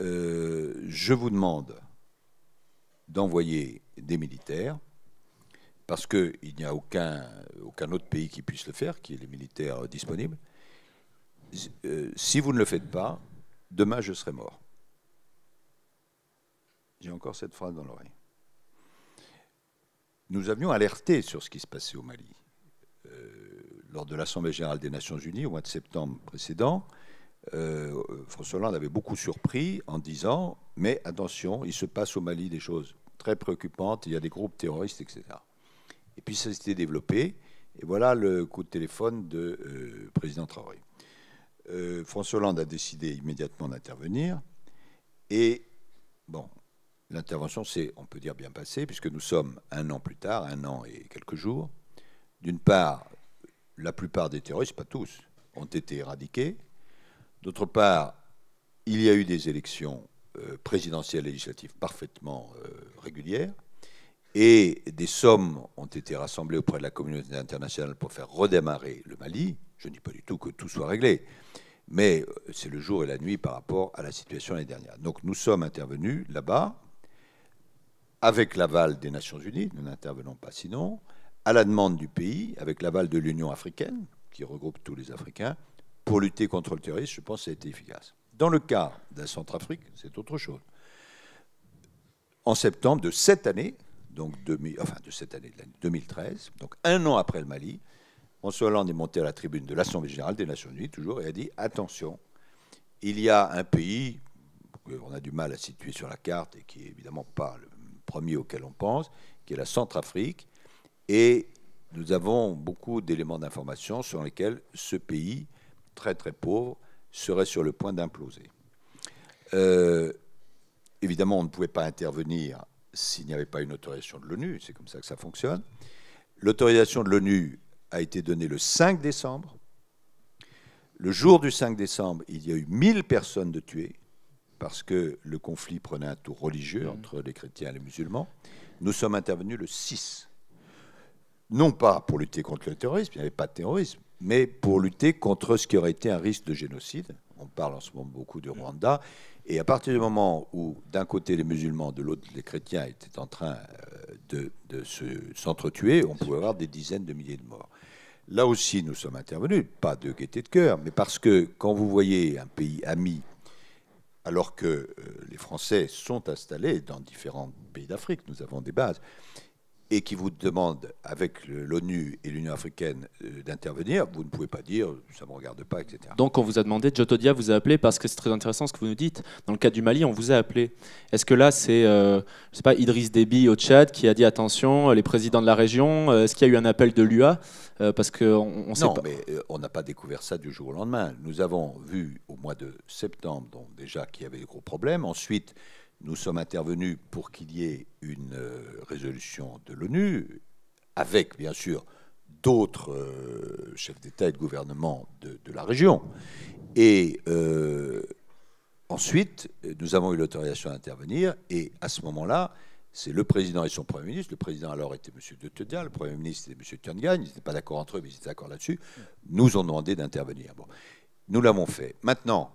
E: euh, je vous demande d'envoyer des militaires, parce qu'il n'y a aucun, autre pays qui puisse le faire, qui est les militaires disponibles. Euh, si vous ne le faites pas, demain je serai mort. J'ai encore cette phrase dans l'oreille. Nous avions alerté sur ce qui se passait au Mali. Euh, lors de l'Assemblée générale des Nations unies, au mois de septembre précédent, euh, François Hollande avait beaucoup surpris en disant Mais attention, il se passe au Mali des choses très préoccupantes, il y a des groupes terroristes, etc. Et puis ça s'était développé, et voilà le coup de téléphone de euh, président Traoré. François Hollande a décidé immédiatement d'intervenir, et bon, L'intervention s'est, on peut dire, bien passée, puisque nous sommes un an plus tard, un an et quelques jours. D'une part, la plupart des terroristes, pas tous, ont été éradiqués. D'autre part, il y a eu des élections euh, présidentielles et législatives parfaitement euh, régulières. Et des sommes ont été rassemblées auprès de la communauté internationale pour faire redémarrer le Mali. Je ne dis pas du tout que tout soit réglé, mais euh, c'est le jour et la nuit par rapport à la situation l'année dernière. Donc nous sommes intervenus là-bas avec l'aval des Nations Unies, nous n'intervenons pas sinon, à la demande du pays, avec l'aval de l'Union africaine, qui regroupe tous les Africains, pour lutter contre le terrorisme, je pense que ça a été efficace. Dans le cas d'un Centrafrique, c'est autre chose. En septembre de cette année, donc enfin de cette année, de l'année 2013, donc un an après le Mali, François Hollande est monté à la tribune de l'Assemblée générale des Nations Unies, toujours, et a dit attention, il y a un pays qu'on a du mal à situer sur la carte et qui est évidemment pas le premier auquel on pense, qui est la Centrafrique. Et nous avons beaucoup d'éléments d'information sur lesquels ce pays, très très pauvre, serait sur le point d'imploser. Euh, évidemment, on ne pouvait pas intervenir s'il n'y avait pas une autorisation de l'ONU, c'est comme ça que ça fonctionne. L'autorisation de l'ONU a été donnée le 5 décembre. Le jour du 5 décembre, il y a eu 1000 personnes de tuées, parce que le conflit prenait un tour religieux mm. entre les chrétiens et les musulmans. Nous sommes intervenus le 6. Non pas pour lutter contre le terrorisme, il n'y avait pas de terrorisme, mais pour lutter contre ce qui aurait été un risque de génocide. On parle en ce moment beaucoup du Rwanda. Et à partir du moment où, d'un côté, les musulmans, de l'autre, les chrétiens étaient en train euh, de, de s'entretuer, on pouvait avoir des dizaines de milliers de morts. Là aussi, nous sommes intervenus, pas de gaieté de cœur, mais parce que quand vous voyez un pays ami alors que euh, les Français sont installés dans différents pays d'Afrique, nous avons des bases, et qui vous demande, avec l'ONU et l'Union africaine, euh, d'intervenir, vous ne pouvez pas dire ça ne me regarde pas, etc. Donc
C: on vous a demandé, Jotodia vous a appelé parce que c'est très intéressant ce que vous nous dites. Dans le cas du Mali, on vous a appelé. Est-ce que là, c'est, euh, je sais pas, Idriss Déby au Tchad qui a dit attention, euh, les présidents de la région, est-ce qu'il y a eu un appel de l'UA Parce qu'on on sait non, mais
E: on n'a pas découvert ça du jour au lendemain. Nous avons vu au mois de septembre, déjà, qu'il y avait des gros problèmes. Ensuite, nous sommes intervenus pour qu'il y ait une euh, résolution de l'ONU, avec bien sûr d'autres euh, chefs d'État et de gouvernement de, la région. Et euh, ensuite, nous avons eu l'autorisation d'intervenir, et à ce moment-là, c'est le président et son Premier ministre. Le président alors était M. De Tedia, le Premier ministre était M. Tiangan. Ils n'étaient pas d'accord entre eux, mais ils étaient d'accord là-dessus. Nous ont demandé d'intervenir. Bon. Nous l'avons fait. Maintenant,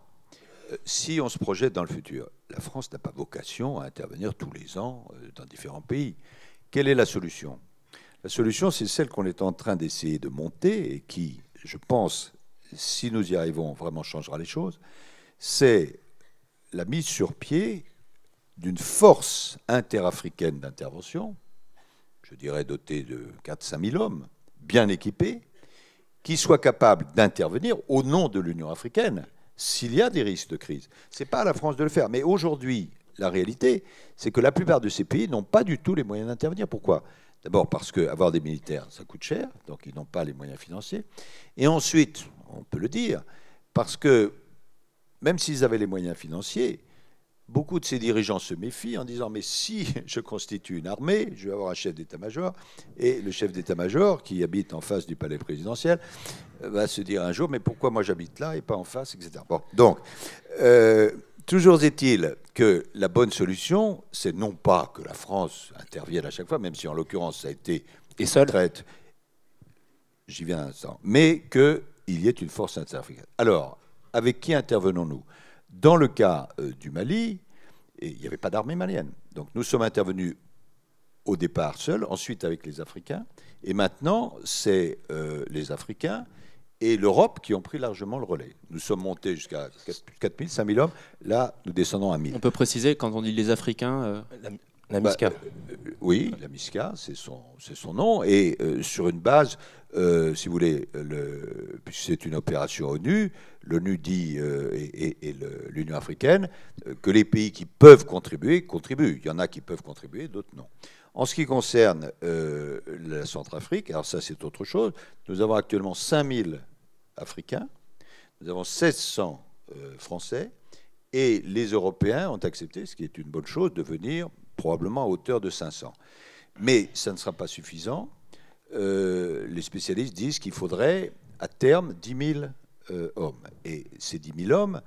E: si on se projette dans le futur, la France n'a pas vocation à intervenir tous les ans euh, dans différents pays. Quelle est la solution La solution, c'est celle qu'on est en train d'essayer de monter et qui, je pense, si nous y arrivons, vraiment changera les choses. C'est la mise sur pied d'une force interafricaine d'intervention, je dirais dotée de 4-5 000 hommes, bien équipés, qui soit capable d'intervenir au nom de l'Union africaine s'il y a des risques de crise. Ce n'est pas à la France de le faire. Mais aujourd'hui, la réalité, c'est que la plupart de ces pays n'ont pas du tout les moyens d'intervenir. Pourquoi D'abord parce qu'avoir des militaires, ça coûte cher, donc ils n'ont pas les moyens financiers. Et ensuite, on peut le dire, parce que même s'ils avaient les moyens financiers, beaucoup de ces dirigeants se méfient en disant mais si je constitue une armée, je vais avoir un chef d'état-major, et le chef d'état-major qui habite en face du palais présidentiel euh, va se dire un jour mais pourquoi moi j'habite là et pas en face, etc. donc, euh, toujours est-il que la bonne solution, c'est non pas que la France intervienne à chaque fois, même si en l'occurrence ça a été et traite, j'y viens un instant, mais qu'il y ait une force interafricaine. Alors, avec qui intervenons-nous dans le cas euh, du Mali, il n'y avait pas d'armée malienne. Donc nous sommes intervenus au départ seuls, ensuite avec les Africains, et maintenant c'est euh, les Africains et l'Europe qui ont pris largement le relais. Nous sommes montés jusqu'à 4000, 5000 hommes, là nous descendons à 1000. On peut préciser quand on dit les Africains... Euh, la bah, MISCA. Euh, oui, la MISCA, c'est son, son, nom. Et euh, sur une base, euh, si vous voulez, puisque c'est une opération ONU, l'ONU dit, et, l'Union africaine, que les pays qui peuvent contribuer, contribuent. Il y en a qui peuvent contribuer, d'autres non. En ce qui concerne la Centrafrique, alors ça c'est autre chose, nous avons actuellement 5000 Africains, nous avons 1600 Français, et les Européens ont accepté, ce qui est une bonne chose, de venir probablement à hauteur de 500. Mais ça ne sera pas suffisant. Euh, les spécialistes disent qu'il faudrait à terme 10 000 euh, hommes. Et ces 10 000 hommes,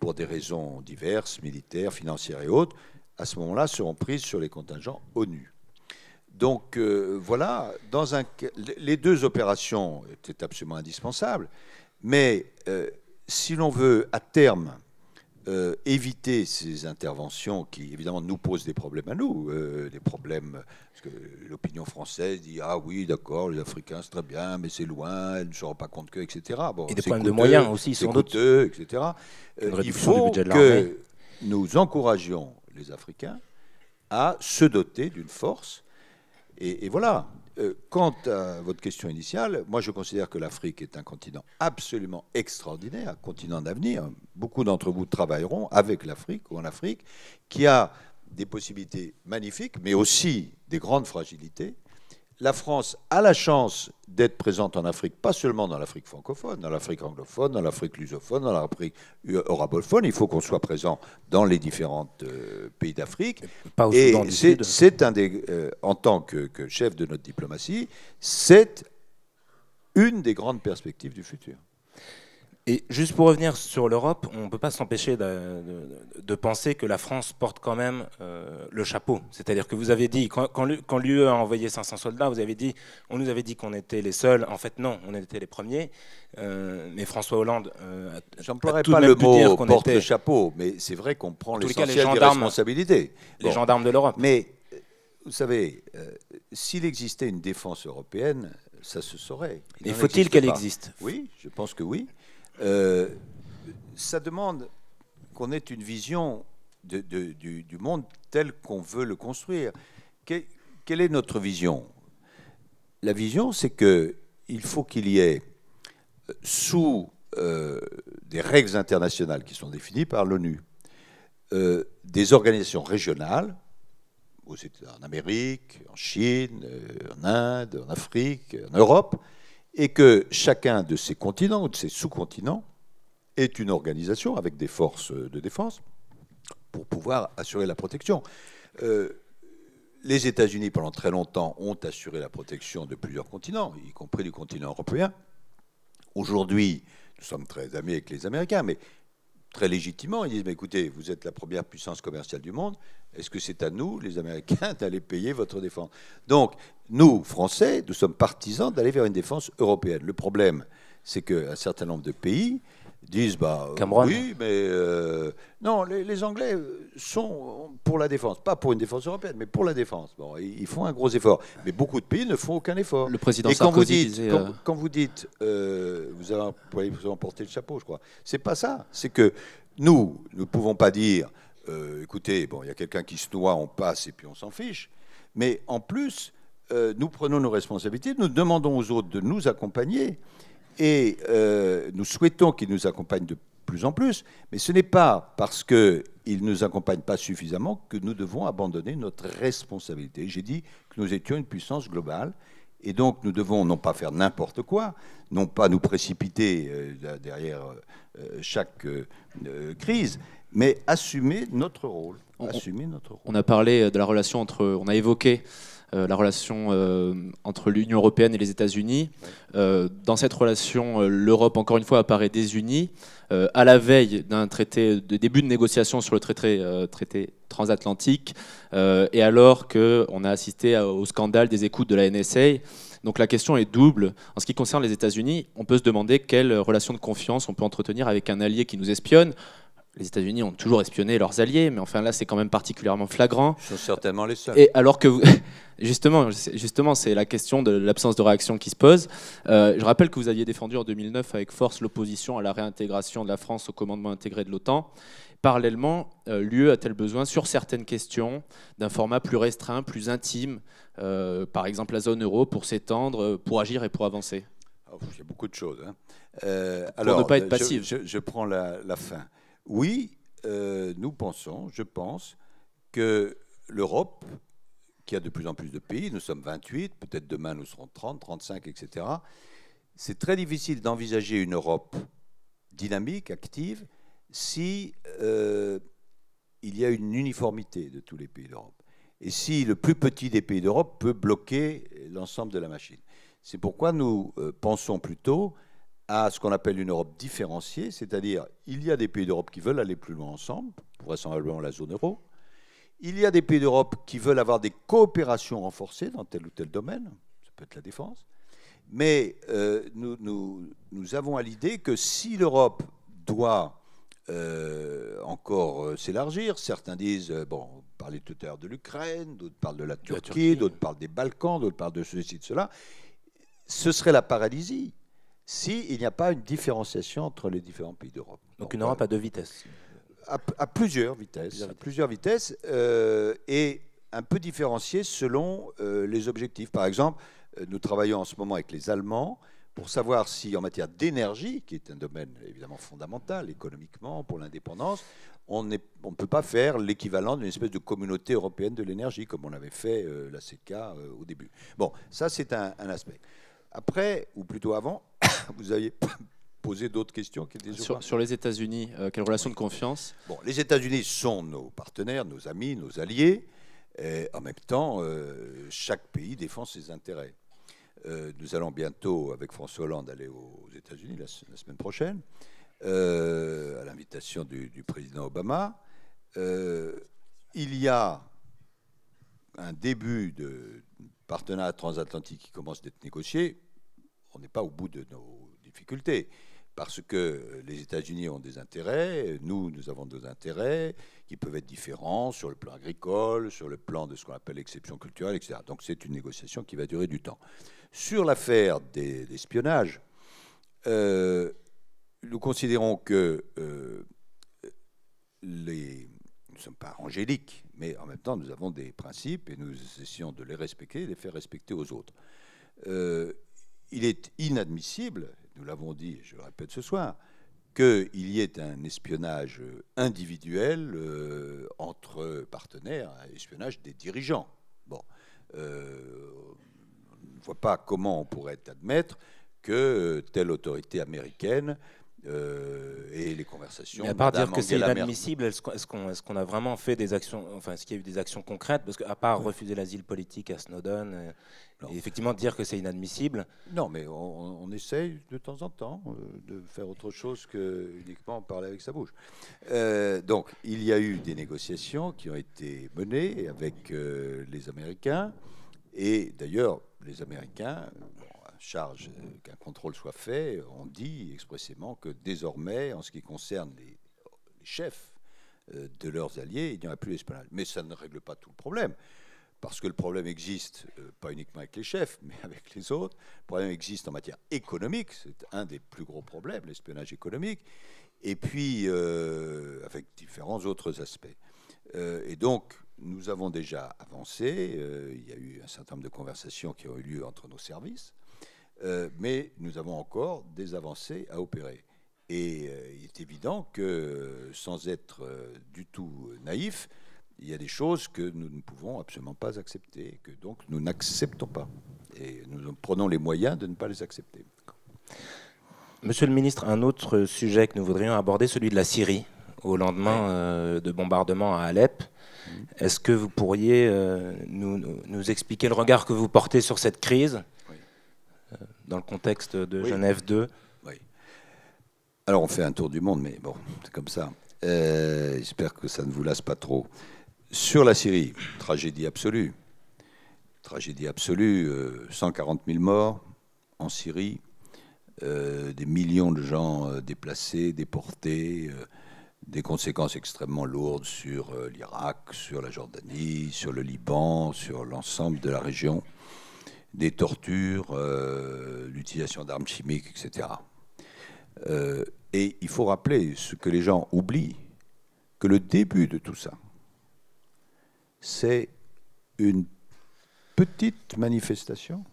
E: pour des raisons diverses, militaires, financières et autres, à ce moment-là seront prises sur les contingents ONU. Donc euh, voilà, dans un, les deux opérations étaient absolument indispensables, mais si l'on veut à terme euh, éviter ces interventions qui, évidemment, nous posent des problèmes à nous, euh, des problèmes, parce que l'opinion française dit Ah oui, d'accord, les Africains, c'est très bien, mais c'est loin, ils ne se rendent pas compte que, etc. Bon, Et des problèmes de moyens aussi, sans doute. Coûteux, etc. il euh, faut que nous encouragions les Africains à se doter d'une force. Et, et voilà, euh, quant à votre question initiale, moi je considère que l'Afrique est un continent absolument extraordinaire, un continent d'avenir. Beaucoup d'entre vous travailleront avec l'Afrique ou en Afrique, qui a des possibilités magnifiques, mais aussi des grandes fragilités la France a la chance d'être présente en Afrique, pas seulement dans l'Afrique francophone, dans l'Afrique anglophone, dans l'Afrique lusophone, dans l'Afrique euh, arabophone. Il faut qu'on soit présent dans les différents euh, pays d'Afrique. Et c'est un des, euh, en tant que chef de notre diplomatie, c'est une des grandes perspectives du futur. Et juste pour revenir sur l'Europe, on ne peut pas s'empêcher de,
D: penser que la France porte quand même euh, le chapeau. C'est-à-dire que vous avez dit, quand, l'UE a envoyé 500 soldats, vous avez dit, on nous avait dit qu'on était les seuls. En fait, non, on était les premiers. Euh, mais François Hollande euh, J'emploierai pas le, mot porte le chapeau, mais c'est vrai qu'on prend l'essentiel les des responsabilités.
E: Les gendarmes de l'Europe. Mais, euh, vous savez, s'il existait une défense européenne, ça se saurait. Il mais faut-il qu'elle existe Oui, je pense que oui. Euh, ça demande qu'on ait une vision du, monde tel qu'on veut le construire. quelle est notre vision La vision, c'est qu'il faut qu'il y ait, euh, sous euh, des règles internationales qui sont définies par l'ONU, des organisations régionales, en Amérique, en Chine, en Inde, en Afrique, en Europe, et que chacun de ces continents ou de ces sous-continents est une organisation avec des forces de défense pour pouvoir assurer la protection. Euh, les États-Unis, pendant très longtemps, ont assuré la protection de plusieurs continents, y compris du continent européen. Aujourd'hui, nous sommes très amis avec les Américains, mais très légitimement, ils disent, écoutez, vous êtes la première puissance commerciale du monde, est-ce que c'est à nous, les Américains, d'aller payer votre défense Donc, nous, Français, nous sommes partisans d'aller vers une défense européenne. Le problème, c'est qu'un certain nombre de pays disent bah, euh, oui, mais euh, non, les, Anglais sont pour la défense, pas pour une défense européenne, mais pour la défense. Bon, ils, font un gros effort, mais beaucoup de pays ne font aucun effort. Le président Et quand vous dites, euh, vous dites, vous avez vous emporter le chapeau, je crois. C'est pas ça. C'est que nous, nous ne pouvons pas dire, écoutez, bon, il y a quelqu'un qui se noie, on passe et puis on s'en fiche. Mais en plus, euh, nous prenons nos responsabilités, nous demandons aux autres de nous accompagner et euh, nous souhaitons qu'ils nous accompagnent de plus en plus, mais ce n'est pas parce qu'ils ne nous accompagnent pas suffisamment que nous devons abandonner notre responsabilité. J'ai dit que nous étions une puissance globale et donc nous devons non pas faire n'importe quoi, non pas nous précipiter euh, derrière chaque crise, mais assumer notre rôle on, a parlé euh, de la relation entre,
C: on a évoqué euh, la relation euh, entre l'Union européenne et les États-Unis. dans cette relation, l'Europe, encore une fois, apparaît désunie. à la veille d'un traité, de début de négociation sur le traité, transatlantique, et alors qu'on a assisté au scandale des écoutes de la NSA, donc la question est double. En ce qui concerne les États-Unis, on peut se demander quelle relation de confiance on peut entretenir avec un allié qui nous espionne les États-Unis ont toujours espionné leurs alliés, mais enfin là, c'est quand même particulièrement flagrant.
E: Ils sont certainement les seuls. Et
C: alors que, vous... justement, justement, c'est la question de l'absence de réaction qui se pose. Euh, je rappelle que vous aviez défendu en 2009 avec force l'opposition à la réintégration de la France au commandement intégré de l'OTAN. Parallèlement, euh, l'UE a-t-elle besoin, sur certaines questions, d'un format plus restreint, plus intime, euh, par exemple la zone euro, pour s'étendre, pour agir et pour avancer oh, Il y a beaucoup de choses. Hein.
E: alors, pour ne pas être passive. Je, prends la, la fin. Oui, euh, nous pensons, je pense, que l'Europe, qui a de plus en plus de pays, nous sommes 28, peut-être demain nous serons 30, 35, etc., c'est très difficile d'envisager une Europe dynamique, active, si euh, il y a une uniformité de tous les pays d'Europe. Et si le plus petit des pays d'Europe peut bloquer l'ensemble de la machine. C'est pourquoi nous euh, pensons plutôt à ce qu'on appelle une Europe différenciée, c'est-à-dire il y a des pays d'Europe qui veulent aller plus loin ensemble, vraisemblablement la zone euro, il y a des pays d'Europe qui veulent avoir des coopérations renforcées dans tel ou tel domaine, ça peut être la défense, mais euh, nous, avons à l'idée que si l'Europe doit euh, encore euh, s'élargir, certains disent, bon, on parlait tout à l'heure de l'Ukraine, d'autres parlent de la Turquie, Turquie. d'autres parlent des Balkans, d'autres parlent de ceci, de cela, ce serait la paralysie s'il n'y a pas une différenciation entre les différents pays d'Europe. Donc une Europe à deux vitesses. À, plusieurs vitesses, à plusieurs vitesses, euh, et un peu différenciée selon euh, les objectifs. Par exemple, euh, nous travaillons en ce moment avec les Allemands pour savoir si, en matière d'énergie, qui est un domaine évidemment fondamental économiquement pour l'indépendance, on ne peut pas faire l'équivalent d'une espèce de communauté européenne de l'énergie, comme on avait fait la CECA au début. Bon, ça c'est un aspect. Après, ou plutôt avant, vous aviez posé d'autres questions qui sur, les États-Unis. Euh, quelle relation de confiance Bon, les États-Unis sont nos partenaires, nos amis, nos alliés. en même temps, euh, chaque pays défend ses intérêts. Euh, nous allons bientôt, avec François Hollande, aller aux États-Unis la, semaine prochaine, à l'invitation du, président Obama. il y a un début de, partenariat transatlantique qui commence d'être négocié, on n'est pas au bout de nos difficultés. Parce que les États-Unis ont des intérêts, nous, nous avons des intérêts qui peuvent être différents sur le plan agricole, sur le plan de ce qu'on appelle l'exception culturelle, etc. Donc c'est une négociation qui va durer du temps. Sur l'affaire des espionnages, euh, nous considérons que euh, les, nous ne sommes pas angéliques, mais en même temps, nous avons des principes et nous essayons de les respecter et les faire respecter aux autres. Euh, il est inadmissible, nous l'avons dit, et je le répète ce soir, qu'il y ait un espionnage individuel euh, entre partenaires, un espionnage des dirigeants. Bon, euh, on ne voit pas comment on pourrait admettre que telle autorité américaine euh, et les conversations. Mais à part dire que c'est inadmissible, est-ce qu'on est
D: a vraiment fait des actions, enfin, est-ce qu'il y a eu des actions concrètes Parce qu'à part refuser l'asile politique à Snowden,
E: euh, effectivement dire que c'est inadmissible. Non, mais on, essaye de temps en temps euh, de faire autre chose que uniquement parler avec sa bouche. donc, il y a eu des négociations qui ont été menées avec les Américains, et d'ailleurs, les Américains charge euh, qu'un contrôle soit fait, euh, on dit expressément que désormais, en ce qui concerne les, chefs euh, de leurs alliés, il n'y aura plus d'espionnage. Mais ça ne règle pas tout le problème, parce que le problème existe, pas uniquement avec les chefs, mais avec les autres. Le problème existe en matière économique, c'est un des plus gros problèmes, l'espionnage économique, et puis avec différents autres aspects. et donc, nous avons déjà avancé, il y a eu un certain nombre de conversations qui ont eu lieu entre nos services, euh, mais nous avons encore des avancées à opérer. Et euh, il est évident que, euh, sans être du tout naïf, il y a des choses que nous ne pouvons absolument pas accepter, que donc nous n'acceptons pas. Et nous prenons les moyens de ne pas les accepter. Monsieur le
D: ministre, un autre sujet que nous voudrions aborder, celui de la Syrie, au lendemain de bombardements à Alep. Mmh. Est-ce que vous pourriez nous expliquer le regard que vous portez sur cette crise dans le contexte de Genève
E: 2 Oui. Alors on fait un tour du monde, mais bon, c'est comme ça. Euh, j'espère que ça ne vous lasse pas trop. Sur la Syrie, tragédie absolue. Tragédie absolue, 140 euh, 000 morts en Syrie, euh, des millions de gens déplacés, déportés, des conséquences extrêmement lourdes sur l'Irak, sur la Jordanie, sur le Liban, sur l'ensemble de la région des tortures, euh, l'utilisation d'armes chimiques, etc. Euh, et il faut rappeler ce que les gens oublient, que le début de tout ça, c'est une petite manifestation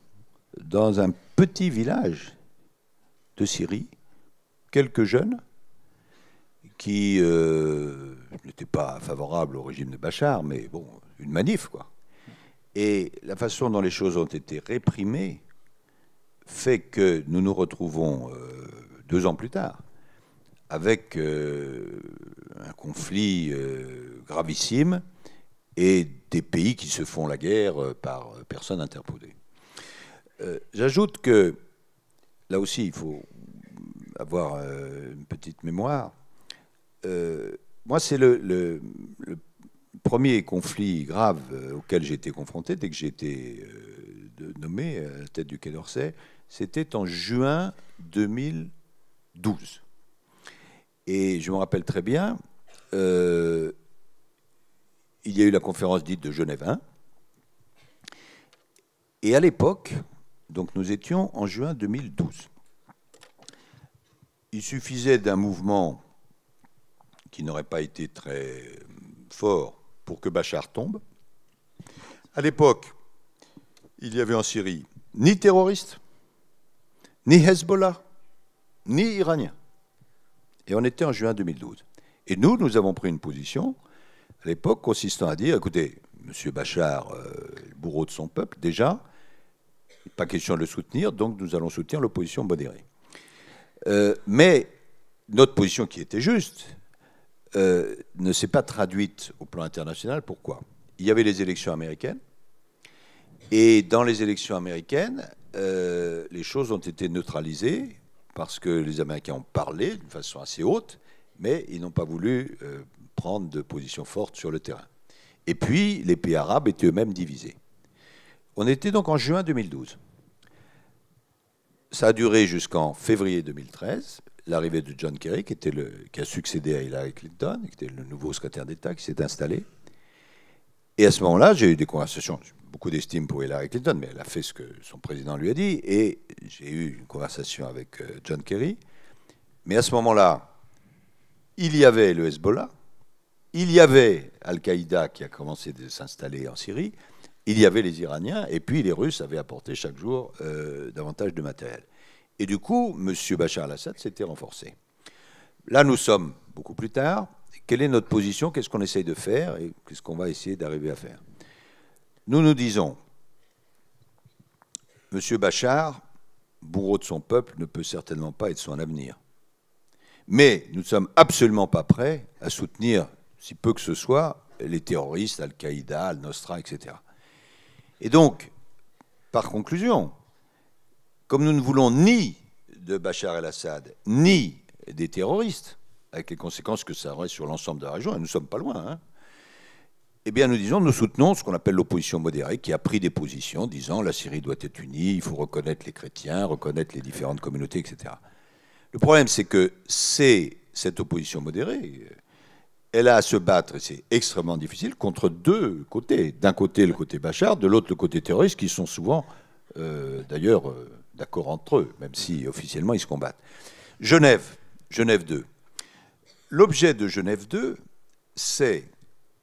E: dans un petit village de Syrie, quelques jeunes qui euh, n'étaient pas favorables au régime de Bachar, mais bon, une manif, quoi. Et la façon dont les choses ont été réprimées fait que nous nous retrouvons euh, deux ans plus tard avec euh, un conflit euh, gravissime et des pays qui se font la guerre par personne interposée. J'ajoute que, là aussi, il faut avoir une petite mémoire. moi, c'est le premier conflit grave euh, auquel j'ai été confronté dès que j'ai été euh, nommé euh, à la tête du Quai d'Orsay, c'était en juin 2012. Et je me rappelle très bien, il y a eu la conférence dite de Genève 1. Et à l'époque, donc nous étions en juin 2012. Il suffisait d'un mouvement qui n'aurait pas été très fort pour que Bachar tombe. À l'époque, il y avait en Syrie ni terroristes, ni Hezbollah, ni Iraniens. Et on était en juin 2012. Et nous, nous avons pris une position, à l'époque, consistant à dire, écoutez, M. Bachar, euh, bourreau de son peuple, déjà, pas question de le soutenir, donc nous allons soutenir l'opposition modérée. Euh, mais notre position qui était juste, euh, ne s'est pas traduite au plan international. Pourquoi Il y avait les élections américaines. Et dans les élections américaines, euh, les choses ont été neutralisées parce que les Américains ont parlé d'une façon assez haute, mais ils n'ont pas voulu euh, prendre de position forte sur le terrain. Et puis, les pays arabes étaient eux-mêmes divisés. On était donc en juin 2012. Ça a duré jusqu'en février 2013 l'arrivée de John Kerry, qui, était le, qui a succédé à Hillary Clinton, qui était le nouveau secrétaire d'État, qui s'est installé. Et à ce moment-là, j'ai eu des conversations. J'ai beaucoup d'estime pour Hillary Clinton, mais elle a fait ce que son président lui a dit. Et j'ai eu une conversation avec euh, John Kerry. Mais à ce moment-là, il y avait le Hezbollah, il y avait Al-Qaïda qui a commencé de s'installer en Syrie, il y avait les Iraniens, et puis les Russes avaient apporté chaque jour euh, davantage de matériel. Et du coup, M. Bachar al-Assad s'était renforcé. Là, nous sommes beaucoup plus tard. Quelle est notre position Qu'est-ce qu'on essaye de faire Et qu'est-ce qu'on va essayer d'arriver à faire Nous nous disons, M. Bachar, bourreau de son peuple, ne peut certainement pas être son avenir. Mais nous ne sommes absolument pas prêts à soutenir, si peu que ce soit, les terroristes, Al-Qaïda, Al-Nostra, etc. Et donc, par conclusion, comme nous ne voulons ni de Bachar el-Assad, ni des terroristes, avec les conséquences que ça aurait sur l'ensemble de la région, et nous ne sommes pas loin, hein, eh bien nous disons, nous soutenons ce qu'on appelle l'opposition modérée, qui a pris des positions disant la Syrie doit être unie, il faut reconnaître les chrétiens, reconnaître les différentes communautés, etc. Le problème, c'est que c'est cette opposition modérée, elle a à se battre, et c'est extrêmement difficile, contre deux côtés. D'un côté, le côté Bachar, de l'autre, le côté terroriste, qui sont souvent, euh, d'ailleurs, euh, d'accord entre eux, même si officiellement ils se combattent. Genève, Genève 2. L'objet de Genève 2, c'est,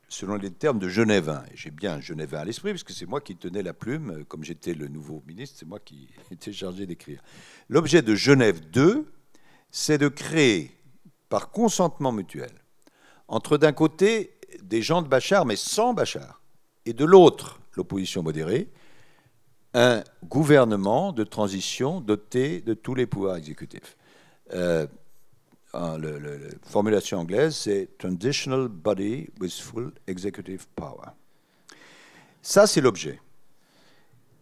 E: selon les termes de Genève 1, j'ai bien Genève 1 à l'esprit, puisque c'est moi qui tenais la plume, comme j'étais le nouveau ministre, c'est moi qui étais chargé d'écrire. L'objet de Genève 2, c'est de créer, par consentement mutuel, entre d'un côté des gens de Bachar, mais sans Bachar, et de l'autre, l'opposition modérée, un gouvernement de transition doté de tous les pouvoirs exécutifs. Euh, la formulation anglaise, c'est Transitional Body with Full Executive Power. Ça, c'est l'objet.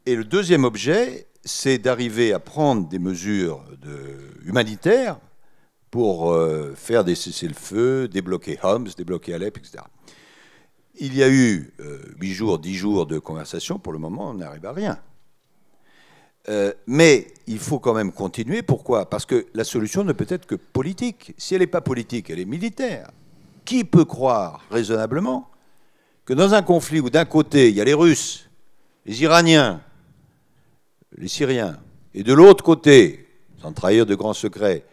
E: Et le deuxième objet, c'est d'arriver à prendre des mesures de, humanitaires pour euh, faire des cessez-le-feu, débloquer Homs, débloquer Alep, etc. Il y a eu euh, huit jours, dix jours de conversation. Pour le moment, on n'arrive à rien. Euh, mais il faut quand même continuer. Pourquoi Parce que la solution ne peut être que politique. Si elle n'est pas politique, elle est militaire. Qui peut croire raisonnablement que dans un conflit où d'un côté, il y a les Russes, les Iraniens, les Syriens, et de l'autre côté, sans trahir de grands secrets,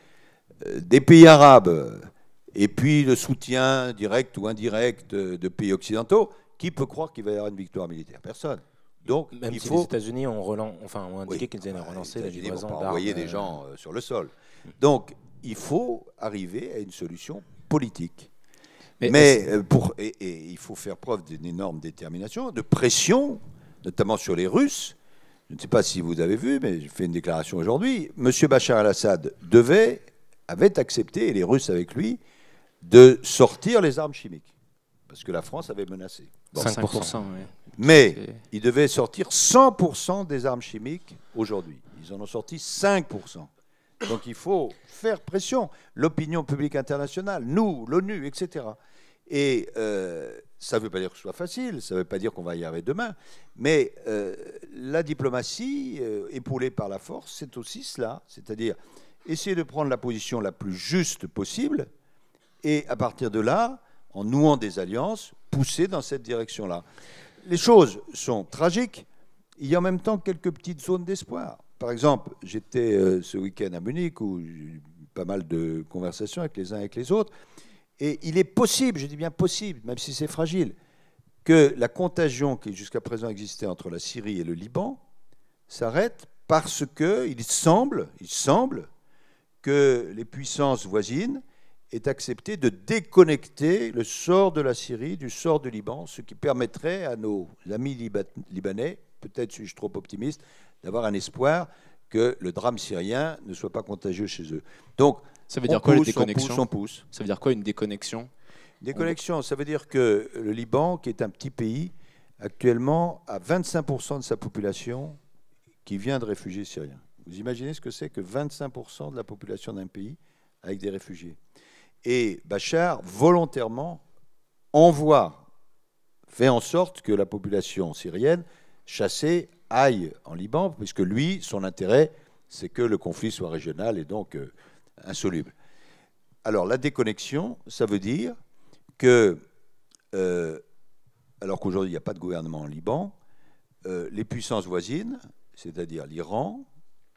E: euh, des pays arabes, et puis le soutien direct ou indirect de pays occidentaux, qui peut croire qu'il va y avoir une victoire militaire Personne. Donc, il faut... les États-Unis ont, enfin, indiqué qu'ils allaient bah, relancer euh, des gens euh, sur le sol. Hmm. Donc, il faut arriver à une solution politique. Mais, euh, pour, et, il faut faire preuve d'une énorme détermination, de pression, notamment sur les Russes. Je ne sais pas si vous avez vu, mais je fais une déclaration aujourd'hui. M. Bachar el assad devait, avait accepté, et les Russes avec lui, de sortir les armes chimiques parce que la France avait menacé. 5%. Mais ils devaient sortir 100% des armes chimiques aujourd'hui. Ils en ont sorti 5%. Donc il faut faire pression, l'opinion publique internationale, nous, l'ONU, etc. Et euh, ça ne veut pas dire que ce soit facile, ça ne veut pas dire qu'on va y arriver demain, mais euh, la diplomatie, époulée euh, épaulée par la force, c'est aussi cela, c'est-à-dire essayer de prendre la position la plus juste possible, et à partir de là, en nouant des alliances, poussées dans cette direction-là. Les choses sont tragiques. Il y a en même temps quelques petites zones d'espoir. Par exemple, j'étais euh, ce week-end à Munich où j'ai eu pas mal de conversations avec les uns et avec les autres. Et il est possible, je dis bien possible, même si c'est fragile, que la contagion qui jusqu'à présent existait entre la Syrie et le Liban s'arrête parce que il semble, il semble que les puissances voisines est accepté de déconnecter le sort de la Syrie du sort du Liban, ce qui permettrait à nos amis libanais, peut-être suis-je trop optimiste, d'avoir un espoir que le drame syrien ne soit pas contagieux chez eux. Donc, ça veut on dire quoi pousse, on pousse, Ça veut dire quoi une déconnexion Déconnexion, ça veut dire que le Liban, qui est un petit pays, actuellement a 25% de sa population qui vient de réfugiés syriens. Vous imaginez ce que c'est que 25% de la population d'un pays avec des réfugiés et Bachar, volontairement, envoie, fait en sorte que la population syrienne chassée aille en Liban, puisque lui, son intérêt, c'est que le conflit soit régional et donc euh, insoluble. Alors la déconnexion, ça veut dire que, euh, alors qu'aujourd'hui il n'y a pas de gouvernement en Liban, euh, les puissances voisines, c'est-à-dire l'Iran,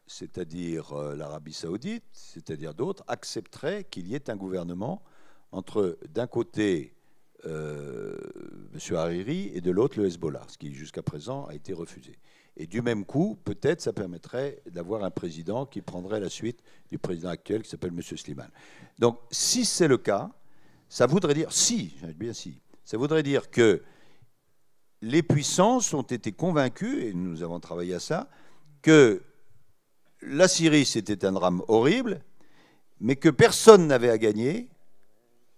E: c'est-à-dire euh, l'Arabie saoudite, c'est-à-dire d'autres, accepteraient qu'il y ait un gouvernement entre, d'un côté, euh, M. Hariri et de l'autre, le Hezbollah, ce qui jusqu'à présent a été refusé. Et du même coup, peut-être ça permettrait d'avoir un président qui prendrait la suite du président actuel qui s'appelle M. Slimane. Donc si c'est le cas, ça voudrait dire, si, bien si, ça voudrait dire que les puissances ont été convaincues, et nous avons travaillé à ça, que la Syrie, c'était un drame horrible, mais que personne n'avait à gagner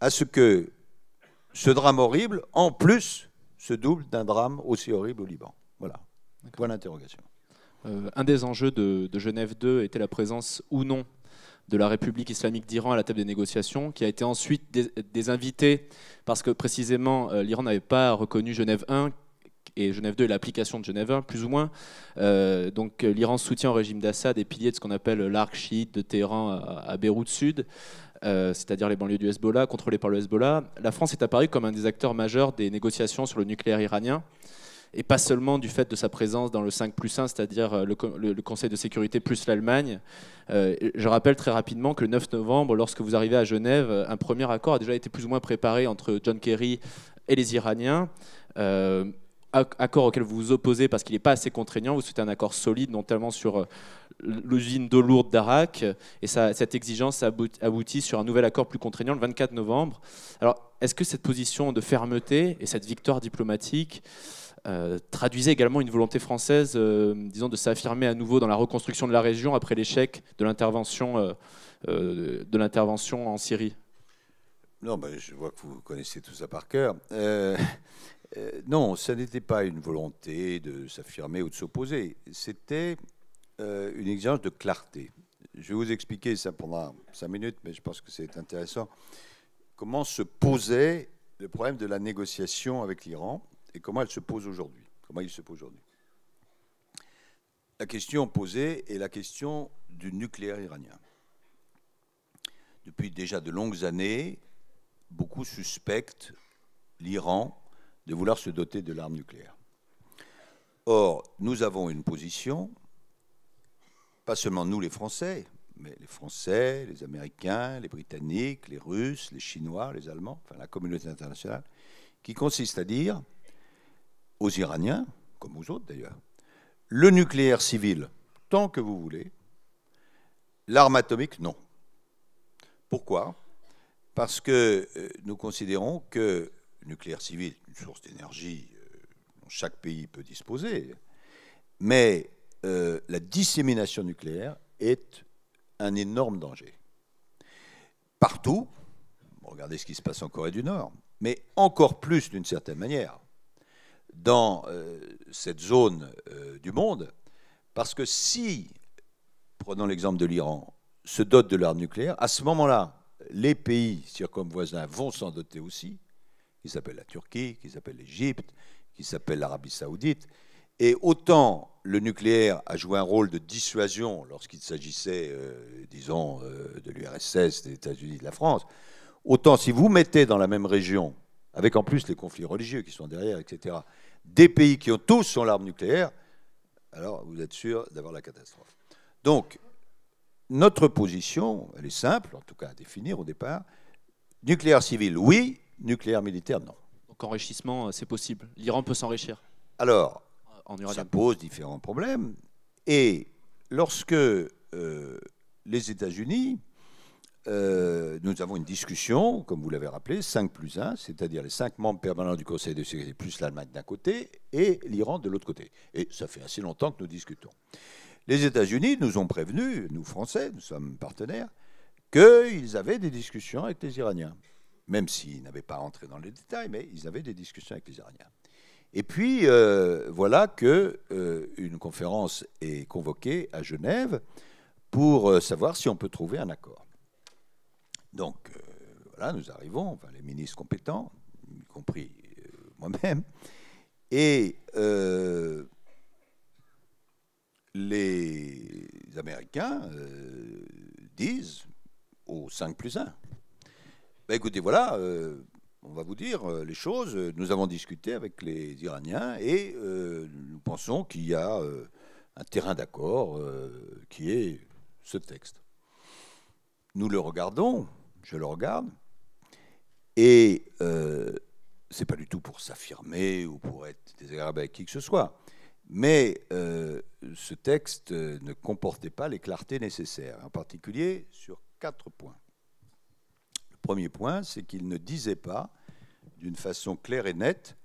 E: à ce que ce drame horrible, en plus, se double d'un drame aussi horrible au Liban. Voilà. Voilà l'interrogation.
C: Euh, un des enjeux de, Genève 2 était la présence ou non de la République islamique d'Iran à la table des négociations, qui a été ensuite invités parce que précisément euh, l'Iran n'avait pas reconnu Genève 1, et Genève 2 est l'application de Genève 1, plus ou moins. Euh, donc euh, l'Iran soutient au régime d'Assad et pilier de ce qu'on appelle l'arc chiite de Téhéran à, Beyrouth Sud. Euh, c'est-à-dire les banlieues du Hezbollah, contrôlées par le Hezbollah, la France est apparue comme un des acteurs majeurs des négociations sur le nucléaire iranien, et pas seulement du fait de sa présence dans le 5 plus 1, c'est-à-dire le, Conseil de sécurité plus l'Allemagne. je rappelle très rapidement que le 9 novembre, lorsque vous arrivez à Genève, un premier accord a déjà été plus ou moins préparé entre John Kerry et les Iraniens accord auquel vous vous opposez parce qu'il n'est pas assez contraignant, vous souhaitez un accord solide, notamment sur euh, l'usine d'eau lourde d'Arak. Euh, et cette exigence aboutit sur un nouvel accord plus contraignant le 24 novembre. Alors, est-ce que cette position de fermeté et cette victoire diplomatique euh, traduisait également une volonté française, disons, de s'affirmer à nouveau dans la reconstruction de la région après l'échec de l'intervention de
E: l'intervention en Syrie non, je vois que vous connaissez tout ça par cœur. Euh, non, ça n'était pas une volonté de s'affirmer ou de s'opposer. C'était euh, une exigence de clarté. Je vais vous expliquer ça pendant cinq minutes, mais je pense que c'est intéressant. Comment se posait le problème de la négociation avec l'Iran et comment elle se pose aujourd'hui. Comment il se pose aujourd'hui. La question posée est la question du nucléaire iranien. Depuis déjà de longues années, beaucoup suspectent l'Iran de vouloir se doter de l'arme nucléaire. Or, nous avons une position, pas seulement nous les Français, mais les Français, les Américains, les Britanniques, les Russes, les Chinois, les Allemands, enfin la communauté internationale, qui consiste à dire aux Iraniens, comme aux autres d'ailleurs, le nucléaire civil, tant que vous voulez, l'arme atomique, non. Pourquoi Parce que euh, nous considérons que le nucléaire civil, source d'énergie euh, dont chaque pays peut disposer, mais euh, la dissémination nucléaire est un énorme danger. Partout, regardez ce qui se passe en Corée du Nord, mais encore plus d'une certaine manière dans euh, cette zone du monde, parce que si, prenons l'exemple de l'Iran, se dote de l'arme nucléaire, à ce moment-là, les pays voisins vont s'en doter aussi, qui s'appelle la Turquie, qui s'appelle l'Égypte, qui s'appelle l'Arabie saoudite. Et autant le nucléaire a joué un rôle de dissuasion lorsqu'il s'agissait, euh, disons, euh, de l'URSS, des États-Unis, de la France, autant si vous mettez dans la même région, avec en plus les conflits religieux qui sont derrière, etc., des pays qui ont tous son arme nucléaire, alors vous êtes sûr d'avoir la catastrophe. Donc, notre position, elle est simple, en tout cas à définir au départ. Nucléaire civil, oui, Nucléaire militaire, non. Donc enrichissement, euh, c'est possible. L'Iran peut s'enrichir. Alors, ça pose différents problèmes. Et lorsque euh, les États-Unis, euh, nous avons une discussion, comme vous l'avez rappelé, 5 plus 1, c'est-à-dire les 5 membres permanents du Conseil de sécurité, plus l'Allemagne d'un côté et l'Iran de l'autre côté. Et ça fait assez longtemps que nous discutons. Les États-Unis nous ont prévenus, nous Français, nous sommes partenaires, qu'ils avaient des discussions avec les Iraniens même s'ils n'avaient pas entré dans les détails, mais ils avaient des discussions avec les Iraniens. Et puis, euh, voilà que euh, une conférence est convoquée à Genève pour euh, savoir si on peut trouver un accord. Donc, voilà, nous arrivons, les ministres compétents, y compris moi-même, et les Américains disent au 5 plus 1. Bah, écoutez, voilà, euh, on va vous dire euh, les choses. Nous avons discuté avec les Iraniens et euh, nous pensons qu'il y a un terrain d'accord qui est ce texte. Nous le regardons, je le regarde, et c'est pas du tout pour s'affirmer ou pour être désagréable avec qui que ce soit. Mais ce texte ne comportait pas les clartés nécessaires, en particulier sur quatre points. Premier point, c'est qu'il ne disait pas d'une façon claire et nette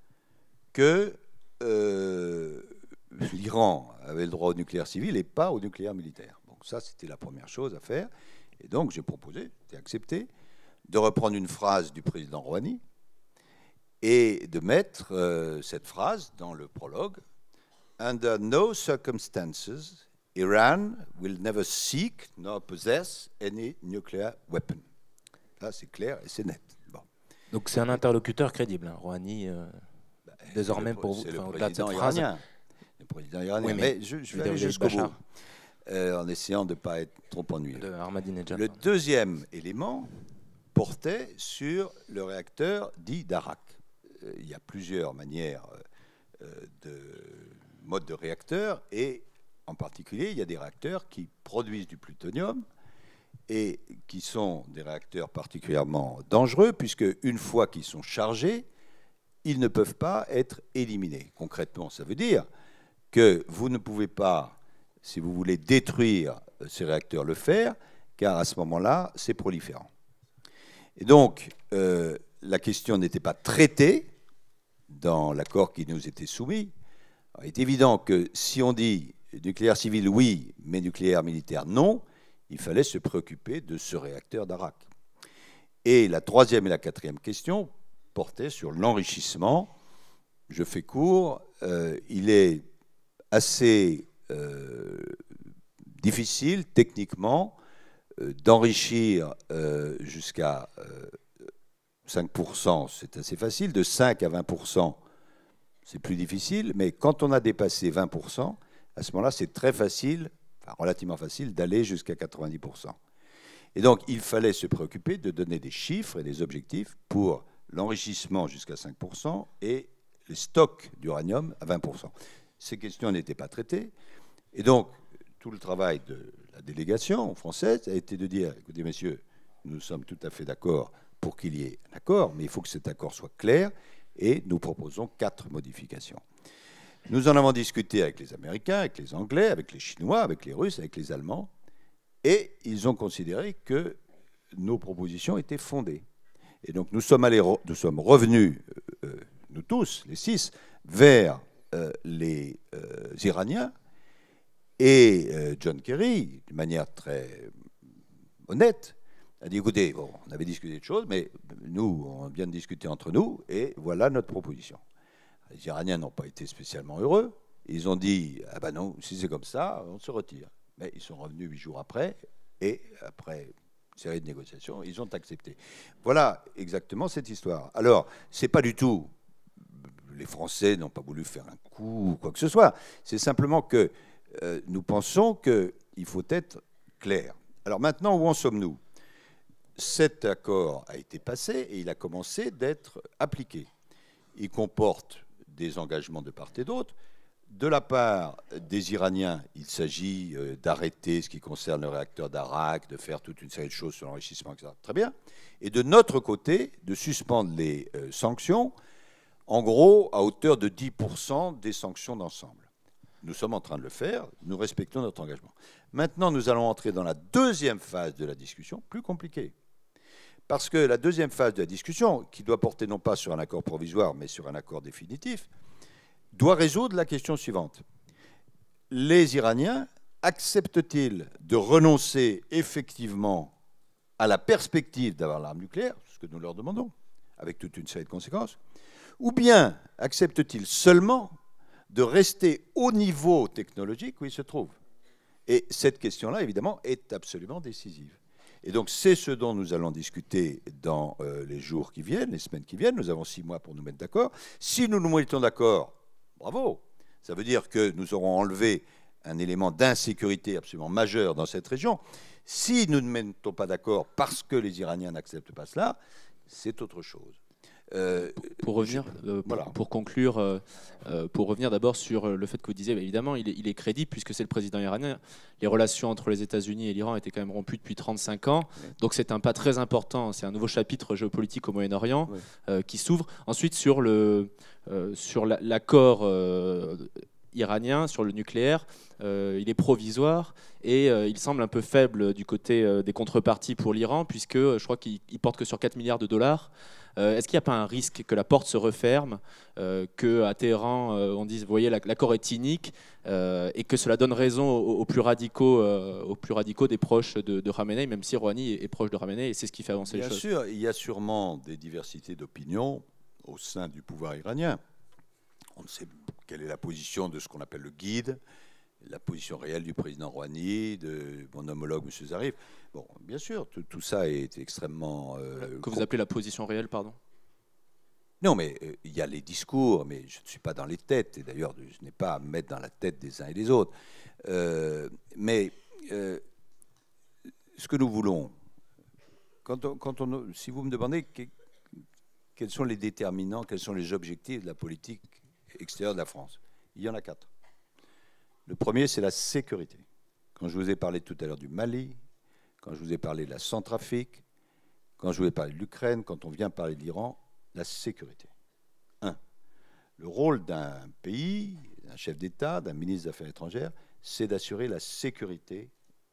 E: que euh, l'Iran avait le droit au nucléaire civil et pas au nucléaire militaire. Donc ça, c'était la première chose à faire. Et donc j'ai proposé, c'était accepté, de reprendre une phrase du président Rouhani et de mettre euh, cette phrase dans le prologue. Under no circumstances, Iran will never seek nor possess any nuclear weapon. Ça, ah, c'est clair
D: et c'est net. Donc c'est un interlocuteur crédible, hein, Rouhani, euh,
E: bah, désormais pour vous, enfin, au cette phrase. Iranien. Le président iranien. mais, je, vais aller jusqu'au bout, euh, en essayant de ne pas être trop ennuyé. le deuxième élément portait sur le réacteur dit d'Arak. Euh, il y a plusieurs manières de mode de réacteur et en particulier, il y a des réacteurs qui produisent du plutonium et qui sont des réacteurs particulièrement dangereux, puisque une fois qu'ils sont chargés, ils ne peuvent pas être éliminés. Concrètement, ça veut dire que vous ne pouvez pas, si vous voulez détruire euh, ces réacteurs, le faire, car à ce moment-là, c'est proliférant. Et donc, euh, la question n'était pas traitée dans l'accord qui nous était soumis. il est évident que si on dit nucléaire civil, oui, mais nucléaire militaire, non, il fallait se préoccuper de ce réacteur d'Arak. Et la troisième et la quatrième question portaient sur l'enrichissement. Je fais court, euh, il est assez euh, difficile techniquement euh, d'enrichir jusqu'à 5%, c'est assez facile, de 5 à 20%, c'est plus difficile, mais quand on a dépassé 20%, à ce moment-là, c'est très facile relativement facile, d'aller jusqu'à 90%. Et donc, il fallait se préoccuper de donner des chiffres et des objectifs pour l'enrichissement jusqu'à 5% et les stocks d'uranium à 20%. Ces questions n'étaient pas traitées. Et donc, tout le travail de la délégation française a été de dire, écoutez, messieurs, nous sommes tout à fait d'accord pour qu'il y ait un accord, mais il faut que cet accord soit clair et nous proposons quatre modifications. Nous en avons discuté avec les Américains, avec les Anglais, avec les Chinois, avec les Russes, avec les Allemands, et ils ont considéré que nos propositions étaient fondées. Et donc nous sommes, allés, nous sommes revenus, euh, euh, nous tous, les six, vers euh, les Iraniens, et John Kerry, d'une manière très honnête, a dit, écoutez, on avait discuté de choses, mais nous, on vient de discuter entre nous, et voilà notre proposition. Les Iraniens n'ont pas été spécialement heureux. Ils ont dit Ah ben non, si c'est comme ça, on se retire. Mais ils sont revenus huit jours après, et après une série de négociations, ils ont accepté. Voilà exactement cette histoire. Alors, c'est pas du tout. Les Français n'ont pas voulu faire un coup ou quoi que ce soit. C'est simplement que euh, nous pensons qu'il faut être clair. Alors maintenant, où en sommes-nous Cet accord a été passé et il a commencé d'être appliqué. Il comporte des engagements de part et d'autre. De la part des Iraniens, il s'agit euh, d'arrêter ce qui concerne le réacteur d'Arak, de faire toute une série de choses sur l'enrichissement, etc. Très bien. Et de notre côté, de suspendre les euh, sanctions, en gros, à hauteur de 10% des sanctions d'ensemble. Nous sommes en train de le faire, nous respectons notre engagement. Maintenant, nous allons entrer dans la deuxième phase de la discussion, plus compliquée. Parce que la deuxième phase de la discussion, qui doit porter non pas sur un accord provisoire, mais sur un accord définitif, doit résoudre la question suivante. Les Iraniens acceptent-ils de renoncer effectivement à la perspective d'avoir l'arme nucléaire, ce que nous leur demandons, avec toute une série de conséquences, ou bien acceptent-ils seulement de rester au niveau technologique où ils se trouvent Et cette question-là, évidemment, est absolument décisive. Et donc c'est ce dont nous allons discuter dans euh, les jours qui viennent, les semaines qui viennent. Nous avons six mois pour nous mettre d'accord. Si nous nous mettons d'accord, bravo. Ça veut dire que nous aurons enlevé un élément d'insécurité absolument majeur dans cette région. Si nous ne mettons pas d'accord parce que les Iraniens n'acceptent pas cela, c'est autre chose. Euh, pour revenir, euh, pour,
C: conclure, euh, pour revenir d'abord sur le fait que vous disiez, bah, évidemment, il est, crédible puisque c'est le président iranien. Les relations entre les États-Unis et l'Iran étaient quand même rompues depuis 35 ans. Donc c'est un pas très important. C'est un nouveau chapitre géopolitique au Moyen-Orient qui s'ouvre. Ensuite, sur le sur l'accord iranien sur le nucléaire, il est provisoire et il semble un peu faible du côté des contreparties pour l'Iran, puisque je crois qu'il porte que sur 4 milliards de dollars. Euh, est-ce qu'il n'y a pas un risque que la porte se referme, euh, qu'à Téhéran, euh, on dise, vous voyez, l'accord est inique, euh, et que cela donne raison aux, plus, radicaux, aux plus radicaux des proches de, de même si Rouhani est, proche de Ramenei, et c'est ce qui fait avancer les choses Bien
E: sûr, il y a sûrement des diversités d'opinions au sein du pouvoir iranien. On ne sait quelle est la position de ce qu'on appelle le guide, la position réelle du président Rouhani, de mon homologue M. Zarif. Bon, bien sûr, tout, ça est extrêmement... Euh, que vous appelez la position réelle, pardon non, mais euh, il y a les discours, mais je ne suis pas dans les têtes, et d'ailleurs, je n'ai pas à mettre dans la tête des uns et des autres. Euh, mais ce que nous voulons, quand quand on, si vous me demandez quels sont les déterminants, quels sont les objectifs de la politique extérieure de la France, il y en a quatre. Le premier, c'est la sécurité. Quand je vous ai parlé tout à l'heure du Mali, quand je vous ai parlé de la Centrafrique, quand je vous ai parlé de l'Ukraine, quand on vient parler de l'Iran, la sécurité. Un, le rôle d'un pays, d'un chef d'État, d'un ministre des Affaires étrangères, c'est d'assurer la sécurité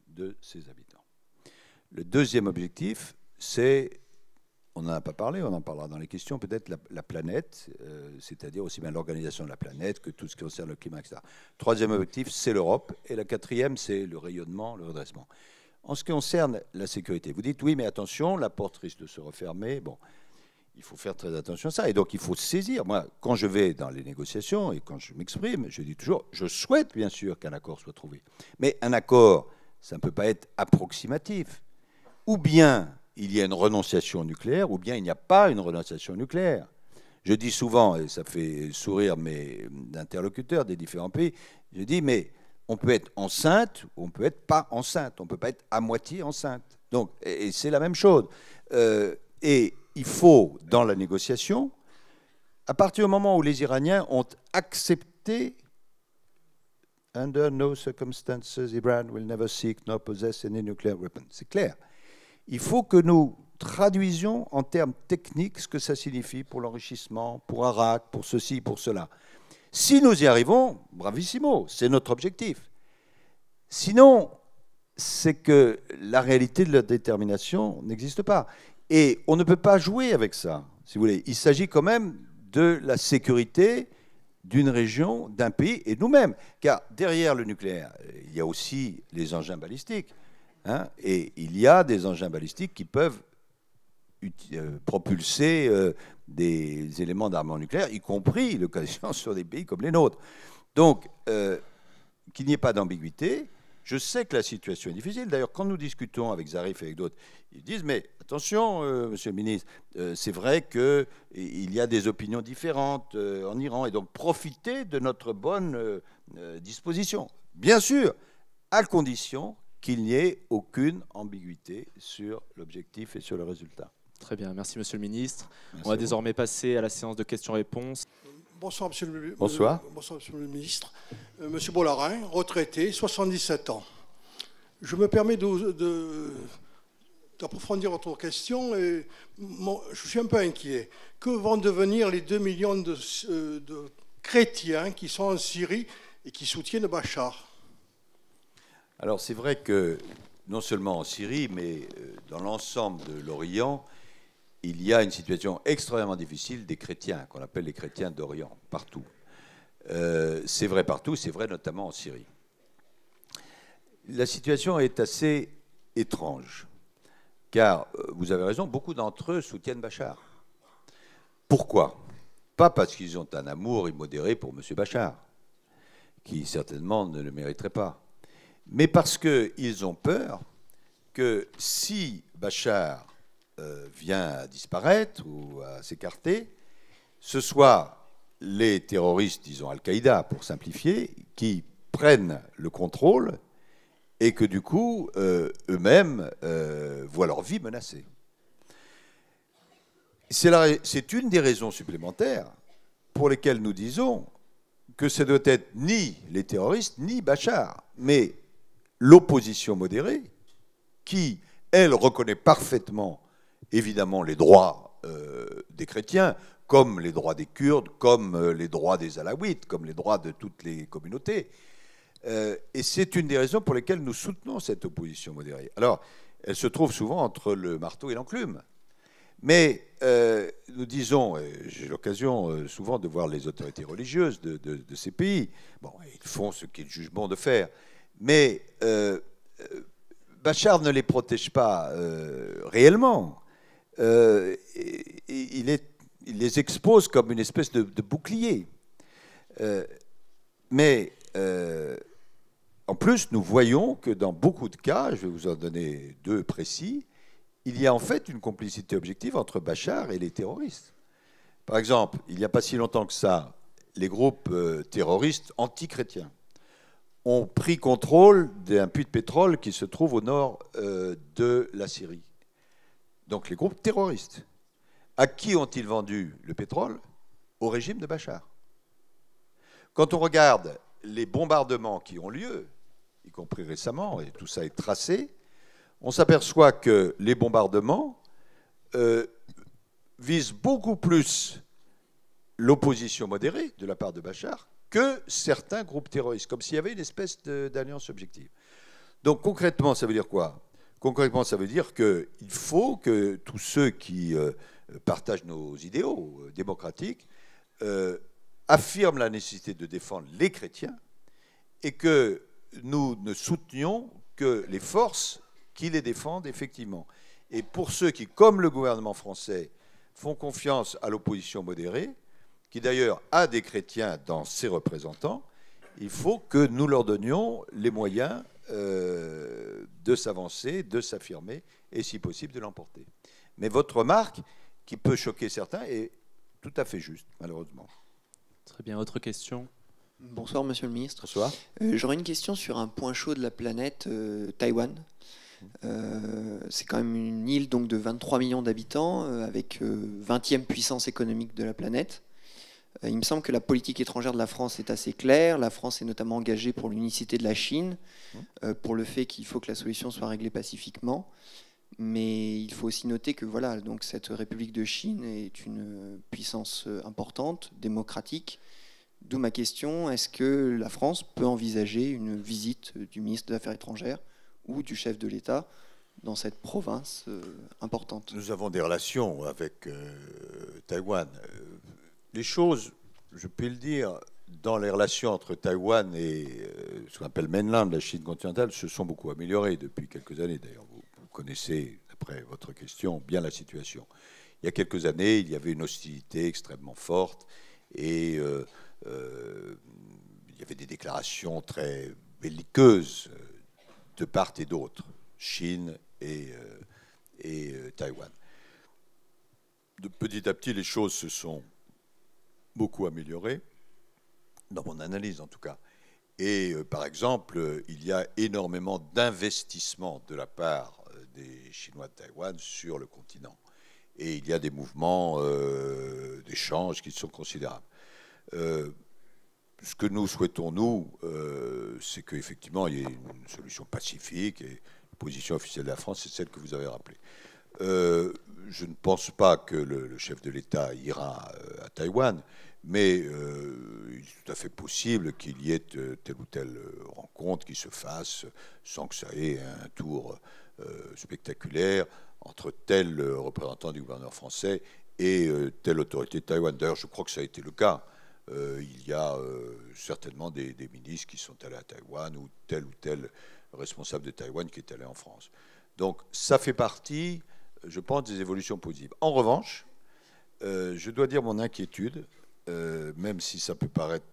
E: de ses habitants. Le deuxième objectif, c'est on n'en a pas parlé, on en parlera dans les questions, peut-être la, planète, euh, c'est-à-dire aussi bien l'organisation de la planète que tout ce qui concerne le climat, etc. Troisième objectif, c'est l'Europe. Et la quatrième, c'est le rayonnement, le redressement. En ce qui concerne la sécurité, vous dites oui, mais attention, la porte risque de se refermer. Bon, il faut faire très attention à ça. Et donc, il faut saisir. Moi, quand je vais dans les négociations et quand je m'exprime, je dis toujours, je souhaite bien sûr qu'un accord soit trouvé. Mais un accord, ça ne peut pas être approximatif. Ou bien il y a une renonciation nucléaire ou bien il n'y a pas une renonciation nucléaire. Je dis souvent, et ça fait sourire mes interlocuteurs des différents pays, je dis, mais on peut être enceinte ou on peut être pas enceinte, on ne peut pas être à moitié enceinte. Donc, et, c'est la même chose. Euh, et il faut, dans la négociation, à partir du moment où les Iraniens ont accepté Under no circumstances, Iran will never seek nor possess any nuclear weapon. C'est clair il faut que nous traduisions en termes techniques ce que ça signifie pour l'enrichissement, pour Arak, pour ceci, pour cela. Si nous y arrivons, bravissimo, c'est notre objectif. Sinon, c'est que la réalité de la détermination n'existe pas. Et on ne peut pas jouer avec ça, si vous voulez. Il s'agit quand même de la sécurité d'une région, d'un pays et nous-mêmes. Car derrière le nucléaire, il y a aussi les engins balistiques. Hein, et il y a des engins balistiques qui peuvent euh, propulser euh, des éléments d'armement nucléaire, y compris l'occasion sur des pays comme les nôtres. Donc, euh, qu'il n'y ait pas d'ambiguïté. Je sais que la situation est difficile. D'ailleurs, quand nous discutons avec Zarif et avec d'autres, ils disent Mais attention, monsieur le ministre, c'est vrai qu'il y a des opinions différentes en Iran, et donc profitez de notre bonne disposition. Bien sûr, à condition qu'il n'y ait aucune ambiguïté sur l'objectif et sur le
C: résultat. Très bien, merci Monsieur le Ministre. On va désormais passer à la séance de questions-réponses.
E: Bonsoir Monsieur le, euh, Bonsoir. monsieur le Ministre. Euh, monsieur Bollarin, retraité, 77 ans. Je me permets d'approfondir votre question. Et je suis un peu inquiet. Que vont devenir les 2 millions euh, de chrétiens qui sont en Syrie et qui soutiennent Bachar alors c'est vrai que non seulement en Syrie, mais euh, dans l'ensemble de l'Orient, il y a une situation extrêmement difficile des chrétiens, qu'on appelle les chrétiens d'Orient, partout. Euh, c'est vrai partout, c'est vrai notamment en Syrie. La situation est assez étrange, car euh, vous avez raison, beaucoup d'entre eux soutiennent Bachar. Pourquoi Pas parce qu'ils ont un amour immodéré pour M. Bachar, qui certainement ne le mériterait pas mais parce qu'ils ont peur que si Bachar euh, vient disparaître ou à s'écarter, ce soit les terroristes, disons Al-Qaïda pour simplifier, qui prennent le contrôle et que du coup, euh, eux-mêmes euh, voient leur vie menacée. C'est une des raisons supplémentaires pour lesquelles nous disons que ce doit être ni les terroristes, ni Bachar, mais l'opposition modérée, qui, elle, reconnaît parfaitement, évidemment, les droits euh, des chrétiens, comme les droits des Kurdes, comme euh, les droits des Alaouites, comme les droits de toutes les communautés. Euh, et c'est une des raisons pour lesquelles nous soutenons cette opposition modérée. Alors, elle se trouve souvent entre le marteau et l'enclume. Mais nous disons, j'ai l'occasion souvent de voir les autorités religieuses de, ces pays, bon, ils font ce qu'ils jugent bon de faire. Mais euh, euh, Bachar ne les protège pas euh, réellement. il, les expose comme une espèce de, de bouclier. mais en plus, nous voyons que dans beaucoup de cas, je vais vous en donner deux précis, il y a en fait une complicité objective entre Bachar et les terroristes. Par exemple, il n'y a pas si longtemps que ça, les groupes terroristes anti-chrétiens ont pris contrôle d'un puits de pétrole qui se trouve au nord euh, de la Syrie. Donc les groupes terroristes. À qui ont-ils vendu le pétrole Au régime de Bachar. Quand on regarde les bombardements qui ont lieu, y compris récemment, et tout ça est tracé, on s'aperçoit que les bombardements euh, visent beaucoup plus l'opposition modérée de la part de Bachar que certains groupes terroristes, comme s'il y avait une espèce d'alliance objective. Donc concrètement, ça veut dire quoi Concrètement, ça veut dire qu'il faut que tous ceux qui euh, partagent nos idéaux euh, démocratiques euh, affirment la nécessité de défendre les chrétiens et que nous ne soutenions que les forces qui les défendent effectivement. Et pour ceux qui, comme le gouvernement français, font confiance à l'opposition modérée, qui d'ailleurs a des chrétiens dans ses représentants, il faut que nous leur donnions les moyens euh, de s'avancer, de s'affirmer et si possible de l'emporter. Mais votre remarque, qui peut choquer certains, est tout à fait juste, malheureusement. Très bien, autre question Bonsoir, monsieur le ministre. Bonsoir. Euh, j'aurais une question sur un point chaud de la
A: planète, euh, Taïwan. c'est quand même une île donc, de 23 millions d'habitants, avec 20e puissance économique de la planète. Euh, il me semble que la politique étrangère de la France est assez claire. La France est notamment engagée pour l'unicité de la Chine, mmh. euh, pour le fait qu'il faut que la solution soit réglée pacifiquement. Mais il faut aussi noter que voilà, donc cette République de Chine est une puissance euh, importante, démocratique. D'où ma question est-ce que la France peut envisager une visite du ministre des
E: Affaires étrangères ou du chef de l'État dans cette province importante Nous avons des relations avec Taïwan les choses, je peux le dire, dans les relations entre Taïwan et euh, ce qu'on appelle mainland, la Chine continentale, se sont beaucoup améliorées depuis quelques années. D'ailleurs, vous, connaissez, d'après votre question, bien la situation. Il y a quelques années, il y avait une hostilité extrêmement forte et euh, euh, il y avait des déclarations très belliqueuses de part et d'autre, Chine et, et Taïwan. De petit à petit, les choses se sont beaucoup amélioré, dans mon analyse en tout cas. Et euh, par exemple, euh, il y a énormément d'investissements de la part euh, des Chinois de Taïwan sur le continent. Et il y a des mouvements d'échange qui sont considérables. ce que nous souhaitons, nous, c'est qu'effectivement, il y ait une solution pacifique. Et la position officielle de la France, c'est celle que vous avez rappelée. Euh, je ne pense pas que le, chef de l'État ira euh, à Taïwan, mais euh, il est tout à fait possible qu'il y ait telle ou telle rencontre qui se fasse sans que ça ait un tour spectaculaire entre tel représentant du gouverneur français et telle autorité de Taïwan. D'ailleurs, je crois que ça a été le cas. il y a certainement des, des, ministres qui sont allés à Taïwan ou tel ou tel responsable de Taïwan qui est allé en France. Donc ça fait partie je pense, des évolutions positives. En revanche, euh, je dois dire mon inquiétude, euh, même si ça peut paraître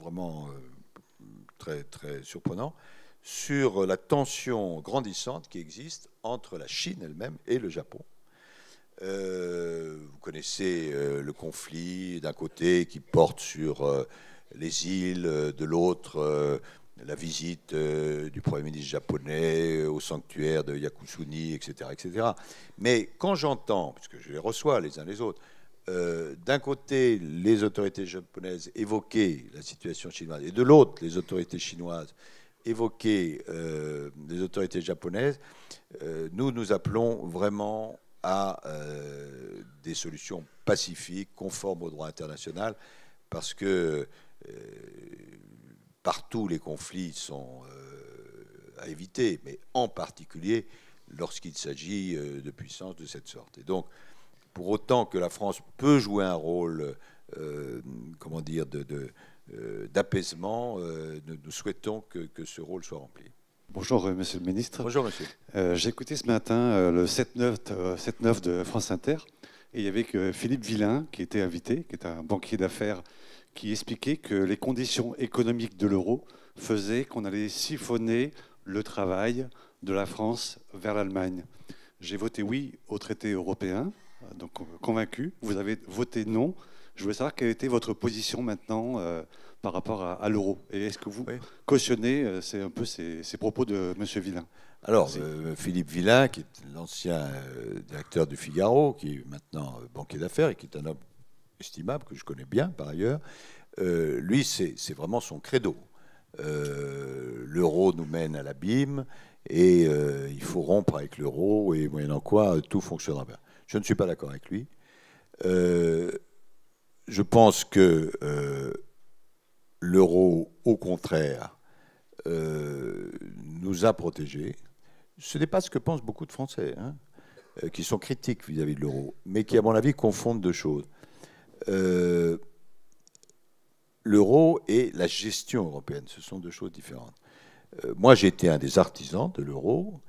E: vraiment euh, très, très surprenant, sur la tension grandissante qui existe entre la Chine elle-même et le Japon. vous connaissez le conflit d'un côté qui porte sur les îles, de l'autre la visite euh, du Premier ministre japonais euh, au sanctuaire de Yakusuni, etc. etc. Mais quand j'entends, puisque je les reçois les uns les autres, euh, d'un côté les autorités japonaises évoquer la situation chinoise et de l'autre les autorités chinoises évoquer les autorités japonaises, nous nous appelons vraiment à des solutions pacifiques, conformes au droit international, parce que partout les conflits sont euh, à éviter, mais en particulier lorsqu'il s'agit euh, de puissances de cette sorte. Et donc, pour autant que la France peut jouer un rôle, euh, comment dire, d'apaisement, nous souhaitons que, ce rôle soit rempli. Bonjour, monsieur le ministre. Bonjour, monsieur. J'ai écouté ce matin le 7-9 de France Inter, et il y avait que Philippe Villain qui était invité, qui est un banquier d'affaires qui expliquait que les conditions économiques de l'euro faisaient qu'on allait siphonner le travail de la France vers l'Allemagne. J'ai voté oui au traité européen, donc convaincu. Vous avez voté non. Je voulais savoir quelle était votre position maintenant euh, par rapport à, l'euro. Et est-ce que vous cautionnez euh, c'est un peu ces, propos de M. Villain Alors, euh, Philippe Villain, qui est l'ancien directeur du Figaro, qui est maintenant banquier d'affaires et qui est un homme estimable, que je connais bien par ailleurs, euh, lui, c'est vraiment son credo. Euh, l'euro nous mène à l'abîme et euh, il faut rompre avec l'euro et moyennant quoi tout fonctionnera bien. Je ne suis pas d'accord avec lui. je pense que l'euro, au contraire, nous a protégés. Ce n'est pas ce que pensent beaucoup de Français, hein, qui sont critiques vis à -vis de l'euro, mais qui, à mon avis, confondent deux choses. Euh, l'euro et la gestion européenne. Ce sont deux choses différentes. Euh, moi, j'ai été un des artisans de l'euro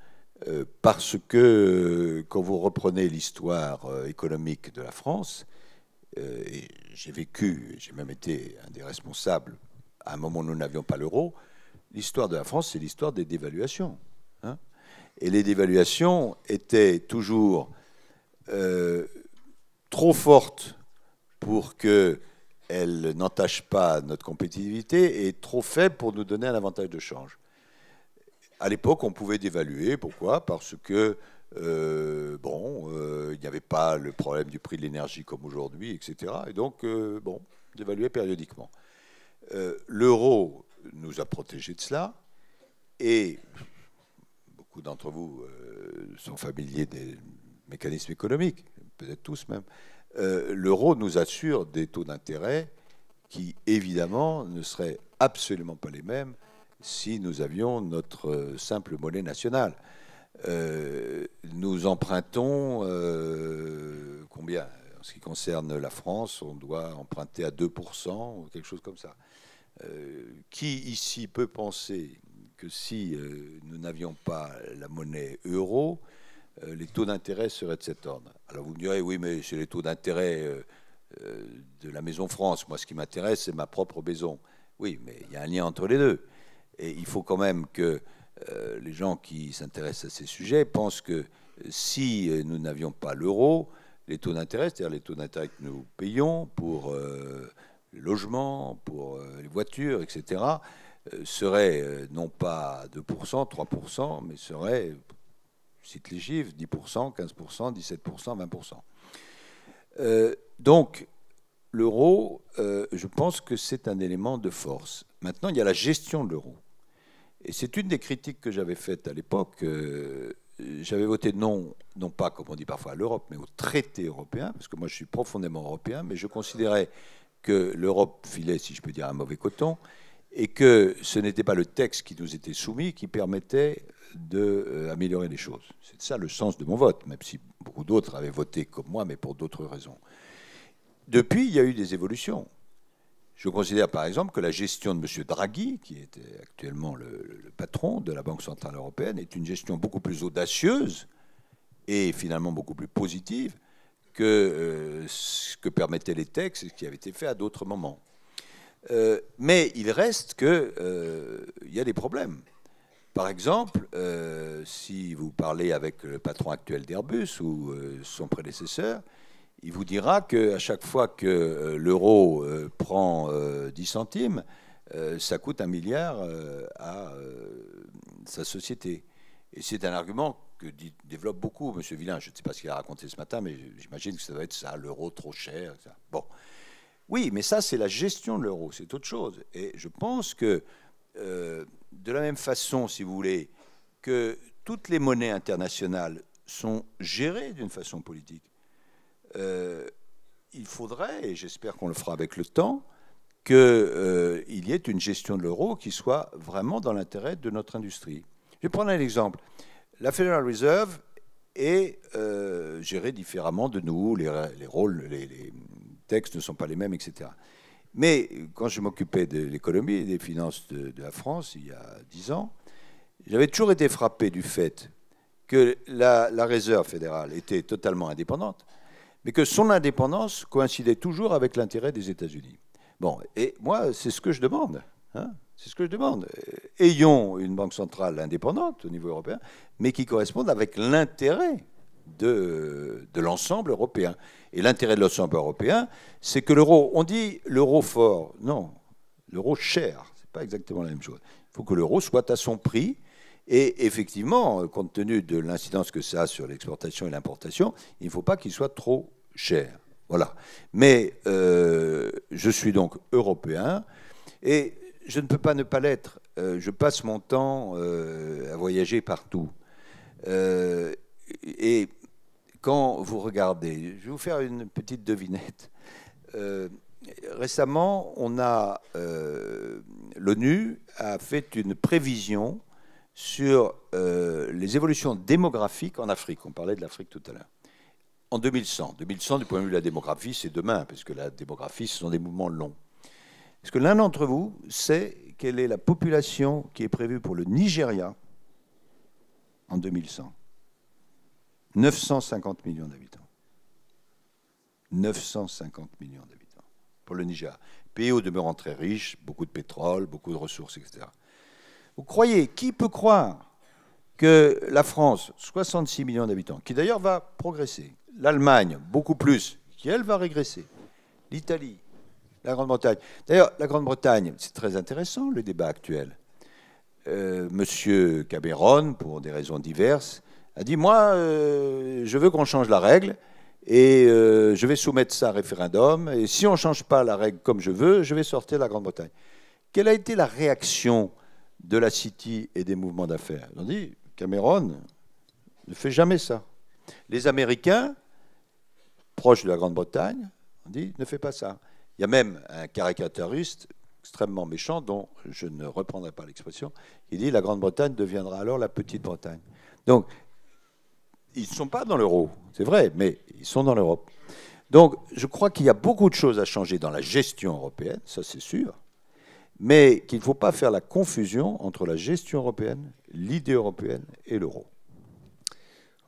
E: euh, parce que quand vous reprenez l'histoire économique de la France, j'ai vécu, j'ai même été un des responsables à un moment où nous n'avions pas l'euro, l'histoire de la France, c'est l'histoire des dévaluations. Hein. et les dévaluations étaient toujours trop fortes pour qu'elle n'entache pas notre compétitivité et trop faible pour nous donner un avantage de change. À l'époque, on pouvait dévaluer. Pourquoi Parce que euh, bon, euh, il n'y avait pas le problème du prix de l'énergie comme aujourd'hui, etc. Et donc, euh, bon, d'évaluer périodiquement. L'euro nous a protégés de cela, et beaucoup d'entre vous sont familiers des mécanismes économiques, peut-être tous même. Euh, l'euro nous assure des taux d'intérêt qui, évidemment, ne seraient absolument pas les mêmes si nous avions notre euh, simple monnaie nationale. Euh, nous empruntons combien En ce qui concerne la France, on doit emprunter à 2% ou quelque chose comme ça. qui ici peut penser que si nous n'avions pas la monnaie euro, euh, les taux d'intérêt seraient de cet ordre. Alors vous me direz, oui, mais c'est les taux d'intérêt euh, euh, de la Maison France. Moi, ce qui m'intéresse, c'est ma propre maison. Oui, mais il y a un lien entre les deux. Et il faut quand même que les gens qui s'intéressent à ces sujets pensent que si nous n'avions pas l'euro, les taux d'intérêt, c'est-à-dire les taux d'intérêt que nous payons pour le logement, pour les voitures, etc., seraient non pas 2%, 3%, mais seraient je cite les 10%, 15%, 17%, 20%. donc, l'euro, euh, je pense que c'est un élément de force. Maintenant, il y a la gestion de l'euro. Et c'est une des critiques que j'avais faites à l'époque. Euh, j'avais voté non, non pas comme on dit parfois à l'Europe, mais au traité européen, parce que moi je suis profondément européen, mais je considérais que l'Europe filait, si je peux dire, un mauvais coton, et que ce n'était pas le texte qui nous était soumis qui permettait d'améliorer euh, les choses. C'est ça le sens de mon vote, même si beaucoup d'autres avaient voté comme moi, mais pour d'autres raisons. Depuis, il y a eu des évolutions. Je considère par exemple que la gestion de M. Draghi, qui est actuellement le, patron de la Banque Centrale Européenne, est une gestion beaucoup plus audacieuse et finalement beaucoup plus positive que euh, ce que permettaient les textes et ce qui avait été fait à d'autres moments. Euh, mais il reste qu'il y a des problèmes. Par exemple, euh, si vous parlez avec le patron actuel d'Airbus ou euh, son prédécesseur, il vous dira qu'à chaque fois que euh, l'euro prend 10 centimes, ça coûte un milliard à sa société. Et c'est un argument que développe beaucoup M. Villain. Je ne sais pas ce qu'il a raconté ce matin, mais j'imagine que ça doit être ça, l'euro trop cher. Bon. Oui, mais ça, c'est la gestion de l'euro, c'est autre chose. Et je pense que de la même façon, si vous voulez, que toutes les monnaies internationales sont gérées d'une façon politique, euh, il faudrait, et j'espère qu'on le fera avec le temps, qu'il euh, y ait une gestion de l'euro qui soit vraiment dans l'intérêt de notre industrie. Je vais prendre un exemple. La Federal Reserve est euh, gérée différemment de nous, les, rôles, les, textes ne sont pas les mêmes, etc. Mais quand je m'occupais de l'économie et des finances de, la France il y a dix ans, j'avais toujours été frappé du fait que la, réserve fédérale était totalement indépendante, mais que son indépendance coïncidait toujours avec l'intérêt des États-Unis. Bon, et moi, c'est ce que je demande. Hein, c'est ce que je demande. Ayons une banque centrale indépendante au niveau européen, mais qui corresponde avec l'intérêt de l'ensemble européen. Et l'intérêt de l'ensemble européen, c'est que l'euro, on dit l'euro fort, non, l'euro cher, c'est pas exactement la même chose. Il faut que l'euro soit à son prix. Et effectivement, compte tenu de l'incidence que ça a sur l'exportation et l'importation, il ne faut pas qu'il soit trop cher. Voilà. Mais euh, je suis donc européen et je ne peux pas ne pas l'être. Euh, je passe mon temps euh, à voyager partout. et quand vous regardez, je vais vous faire une petite devinette. Euh, récemment, on a euh, l'ONU a fait une prévision sur euh, les évolutions démographiques en Afrique. On parlait de l'Afrique tout à l'heure. En 2100, 2100 du point de vue de la démographie, c'est demain, parce que la démographie, ce sont des mouvements longs. Est-ce que l'un d'entre vous sait quelle est la population qui est prévue pour le Nigeria en 2100 950 millions d'habitants. 950 millions d'habitants pour le Niger. Pays où demeurant très riche, beaucoup de pétrole, beaucoup de ressources, etc. Vous croyez, qui peut croire que la France, 66 millions d'habitants, qui d'ailleurs va progresser, l'Allemagne, beaucoup plus, qui elle va régresser, l'Italie, la Grande-Bretagne. D'ailleurs, la Grande-Bretagne, c'est très intéressant le débat actuel. Euh, monsieur Cameron, pour des raisons diverses, a dit, moi, euh, je veux qu'on change la règle et euh, je vais soumettre ça à référendum. Et si on ne change pas la règle comme je veux, je vais sortir la Grande-Bretagne. Quelle a été la réaction de la City et des mouvements d'affaires on dit, Cameron ne fait jamais ça. Les Américains, proches de la Grande-Bretagne, ont dit, ne fais pas ça. Il y a même un caricaturiste extrêmement méchant, dont je ne reprendrai pas l'expression, qui dit, la Grande-Bretagne deviendra alors la Petite-Bretagne. Donc, ils ne sont pas dans l'euro, c'est vrai, mais ils sont dans l'Europe. Donc, je crois qu'il y a beaucoup de choses à changer dans la gestion européenne, ça c'est sûr, mais qu'il ne faut pas faire la confusion entre la gestion européenne, l'idée européenne et l'euro.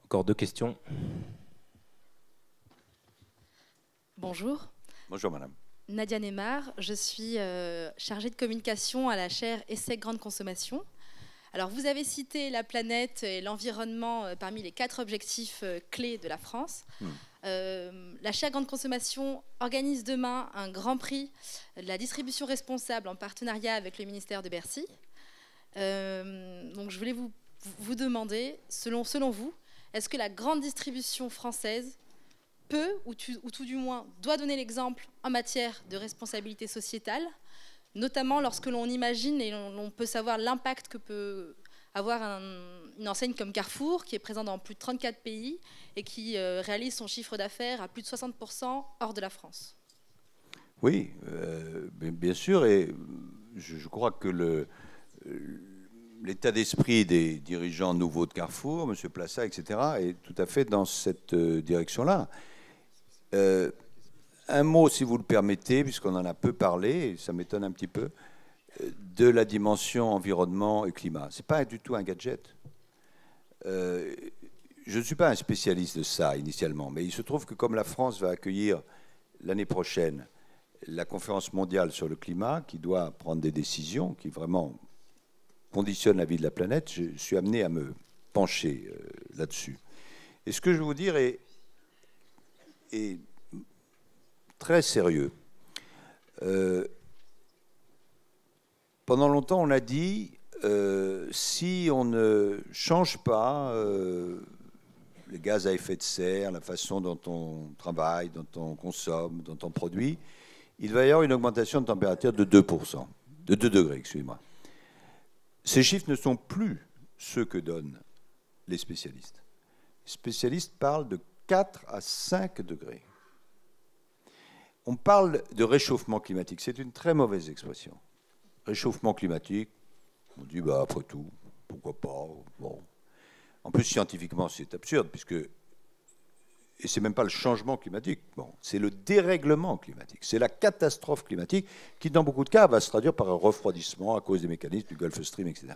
E: Encore deux questions. Bonjour. Bonjour madame.
B: Nadia Neymar, je suis euh, chargée de communication à la chaire Essai Grande Consommation. Alors vous avez cité la planète et l'environnement euh, parmi les quatre objectifs euh, clés de la France. Hmm. Euh, la chaire Grande Consommation organise demain un grand prix de la distribution responsable en partenariat avec le ministère de Bercy. donc je voulais vous, demander, selon, selon vous, est-ce que la grande distribution française peut, ou, ou tout du moins doit donner l'exemple en matière de responsabilité sociétale notamment lorsque l'on imagine et l'on peut savoir l'impact que peut avoir une enseigne comme Carrefour, qui est présente dans plus de 34 pays et qui euh, réalise son chiffre d'affaires à plus de 60% hors de la France.
E: Oui, euh, bien sûr, et je, crois que l'état d'esprit des dirigeants nouveaux de Carrefour, M. Plassa, etc., est tout à fait dans cette euh, direction-là un mot, si vous le permettez, puisqu'on en a peu parlé, et ça m'étonne un petit peu, euh, de la dimension environnement et climat. Ce n'est pas du tout un gadget. Euh, je ne suis pas un spécialiste de ça initialement, mais il se trouve que comme la France va accueillir l'année prochaine la conférence mondiale sur le climat, qui doit prendre des décisions, qui vraiment conditionne la vie de la planète, je suis amené à me pencher euh, là-dessus. Et ce que je veux vous dire est très sérieux. Euh, pendant longtemps, on a dit, euh, si on ne change pas euh, les gaz à effet de serre, la façon dont on travaille, dont on consomme, dont on produit, il va y avoir une augmentation de température de 2%, de 2 degrés, excusez-moi. Ces chiffres ne sont plus ceux que donnent les spécialistes. Les spécialistes parlent de 4 à 5 degrés on parle de réchauffement climatique. C'est une très mauvaise expression. Réchauffement climatique, on dit, bah, après tout, pourquoi pas bon. En plus, scientifiquement, c'est absurde, puisque. Et c'est même pas le changement climatique, bon, c'est le dérèglement climatique, c'est la catastrophe climatique qui, dans beaucoup de cas, va se traduire par un refroidissement à cause des mécanismes du Gulf Stream, etc.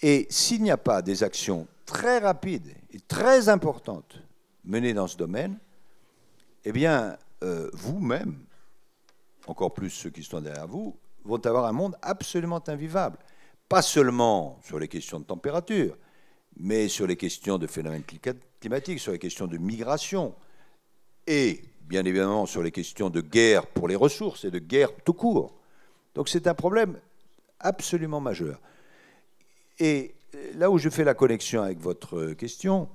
E: Et s'il n'y a pas des actions très rapides et très importantes menées dans ce domaine, eh bien, euh, vous-même, encore plus ceux qui sont derrière vous, vont avoir un monde absolument invivable. Pas seulement sur les questions de température, mais sur les questions de phénomènes climatiques, sur les questions de migration, et bien évidemment sur les questions de guerre pour les ressources et de guerre tout court. Donc c'est un problème absolument majeur. Et euh, là où je fais la connexion avec votre euh, question,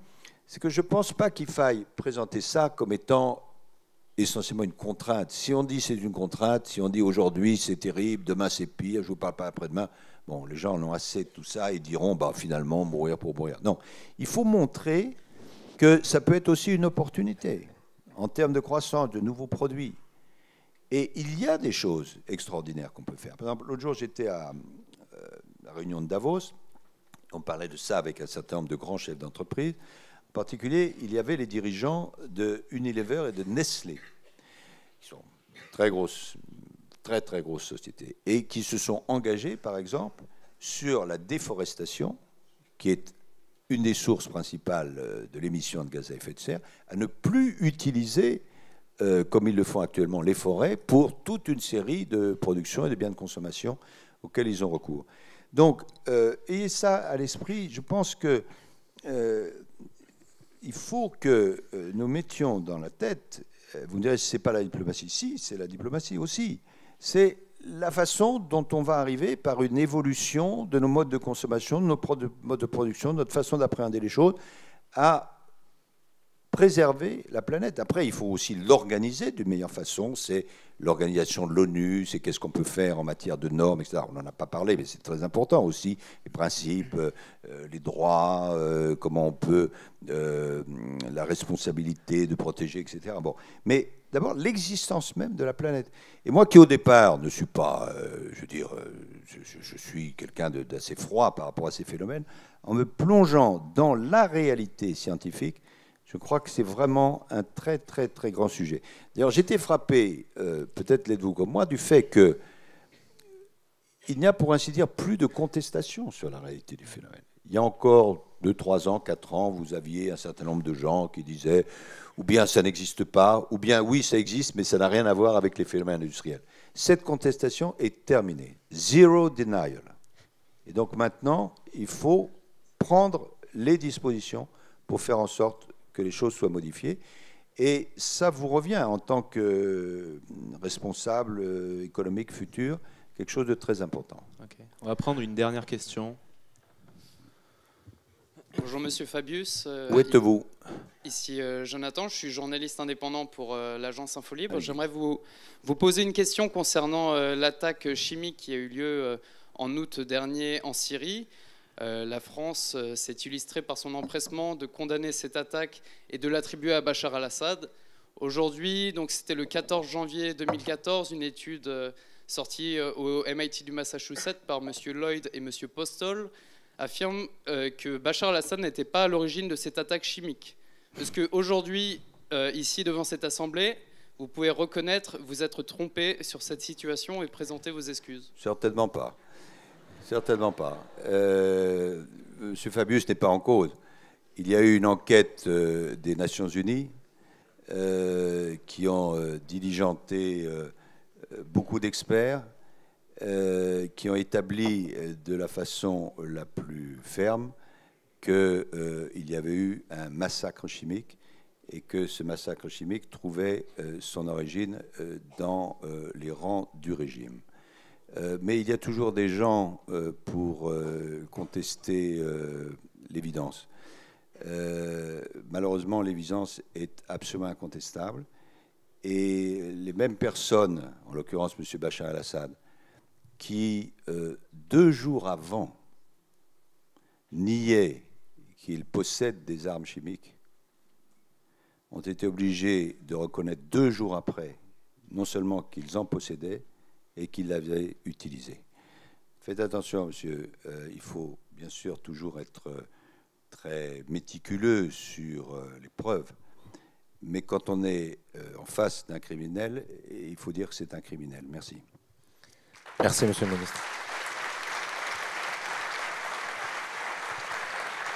E: c'est que je ne pense pas qu'il faille présenter ça comme étant essentiellement une contrainte. Si on dit c'est une contrainte, si on dit aujourd'hui c'est terrible, demain c'est pire, je vous parle pas après-demain, bon, les gens en ont assez de tout ça et diront bah finalement mourir pour mourir. Non, il faut montrer que ça peut être aussi une opportunité en termes de croissance, de nouveaux produits. Et il y a des choses extraordinaires qu'on peut faire. Par exemple, l'autre jour, j'étais à euh, la réunion de Davos. On parlait de ça avec un certain nombre de grands chefs d'entreprise particulier, il y avait les dirigeants de Unilever et de Nestlé, qui sont très grosses, très très grosses sociétés, et qui se sont engagés, par exemple, sur la déforestation, qui est une des sources principales euh, de l'émission de gaz à effet de serre, à ne plus utiliser, euh, comme ils le font actuellement, les forêts pour toute une série de productions et de biens de consommation auxquels ils ont recours. Donc, ayez euh, ça à l'esprit. Je pense que il faut que euh, nous mettions dans la tête, euh, vous me direz, ce n'est pas la diplomatie, si, c'est la diplomatie aussi, c'est la façon dont on va arriver par une évolution de nos modes de consommation, de nos modes de production, de notre façon d'appréhender les choses, à préserver la planète. Après, il faut aussi l'organiser d'une meilleure façon. C'est l'organisation de l'ONU, c'est qu'est-ce qu'on peut faire en matière de normes, etc. On n'en a pas parlé, mais c'est très important aussi. Les principes, euh, euh, les droits, euh, comment on peut, la responsabilité de protéger, etc. Bon. Mais d'abord, l'existence même de la planète. Et moi qui au départ ne suis pas, je veux dire, je suis quelqu'un d'assez froid par rapport à ces phénomènes, en me plongeant dans la réalité scientifique, je crois que c'est vraiment un très, très, très grand sujet. D'ailleurs, j'étais frappé, euh, peut-être l'êtes-vous comme moi, du fait que il n'y a pour ainsi dire plus de contestation sur la réalité du phénomène. Il y a encore 2, 3 ans, 4 ans, vous aviez un certain nombre de gens qui disaient ou bien ça n'existe pas, ou bien oui, ça existe, mais ça n'a rien à voir avec les phénomènes industriels. Cette contestation est terminée. Zero denial. Et donc maintenant, il faut prendre les dispositions pour faire en sorte que les choses soient modifiées. Et ça vous revient en tant que responsable euh, économique futur, quelque chose de très important.
C: On va prendre une dernière question. Bonjour Monsieur Fabius. Euh, Où êtes-vous Ici euh, Jonathan, je suis journaliste indépendant pour l'agence Infolibre. J'aimerais vous, vous poser une question concernant l'attaque chimique qui a eu lieu en août dernier en Syrie. Euh, la France euh, s'est illustrée par son empressement de condamner cette attaque et de l'attribuer à Bachar al-Assad. Aujourd'hui, donc c'était le 14 janvier 2014, une étude euh, sortie au MIT du Massachusetts par M. Lloyd et M. Postol affirme que Bachar al-Assad n'était pas à l'origine de cette attaque chimique. Parce qu'aujourd'hui, ici devant cette Assemblée, vous pouvez reconnaître vous être trompé sur cette situation et présenter vos excuses
E: Certainement pas. Certainement pas. Euh, M. Fabius n'est pas en cause. Il y a eu une enquête euh, des Nations Unies euh, qui ont euh, diligenté beaucoup d'experts, qui ont établi de la façon la plus ferme qu'il y avait eu un massacre chimique et que ce massacre chimique trouvait son origine dans les rangs du régime. Euh, mais il y a toujours des gens euh, pour euh, contester l'évidence. malheureusement, l'évidence est absolument incontestable. Et les mêmes personnes, en l'occurrence M. Bachar el-Assad, qui, deux jours avant, niaient qu'ils possèdent des armes chimiques, ont été obligés de reconnaître deux jours après, non seulement qu'ils en possédaient, et qu'il l'avait utilisé. Faites attention, monsieur, euh, il faut bien sûr toujours être euh, très méticuleux sur euh, les preuves, mais quand on est en face d'un criminel, il faut dire que c'est un criminel. Merci.
D: Merci, monsieur le ministre.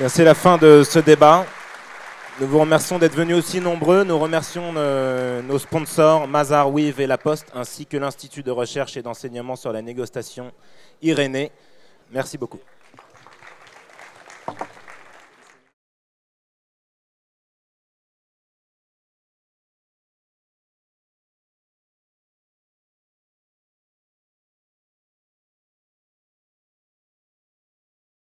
D: C'est la fin de ce débat. Nous vous remercions d'être venus aussi nombreux. Nous remercions euh, nos sponsors Mazar, Weave et La Poste, ainsi que l'Institut de recherche et d'enseignement sur la négociation Irénée. Merci beaucoup.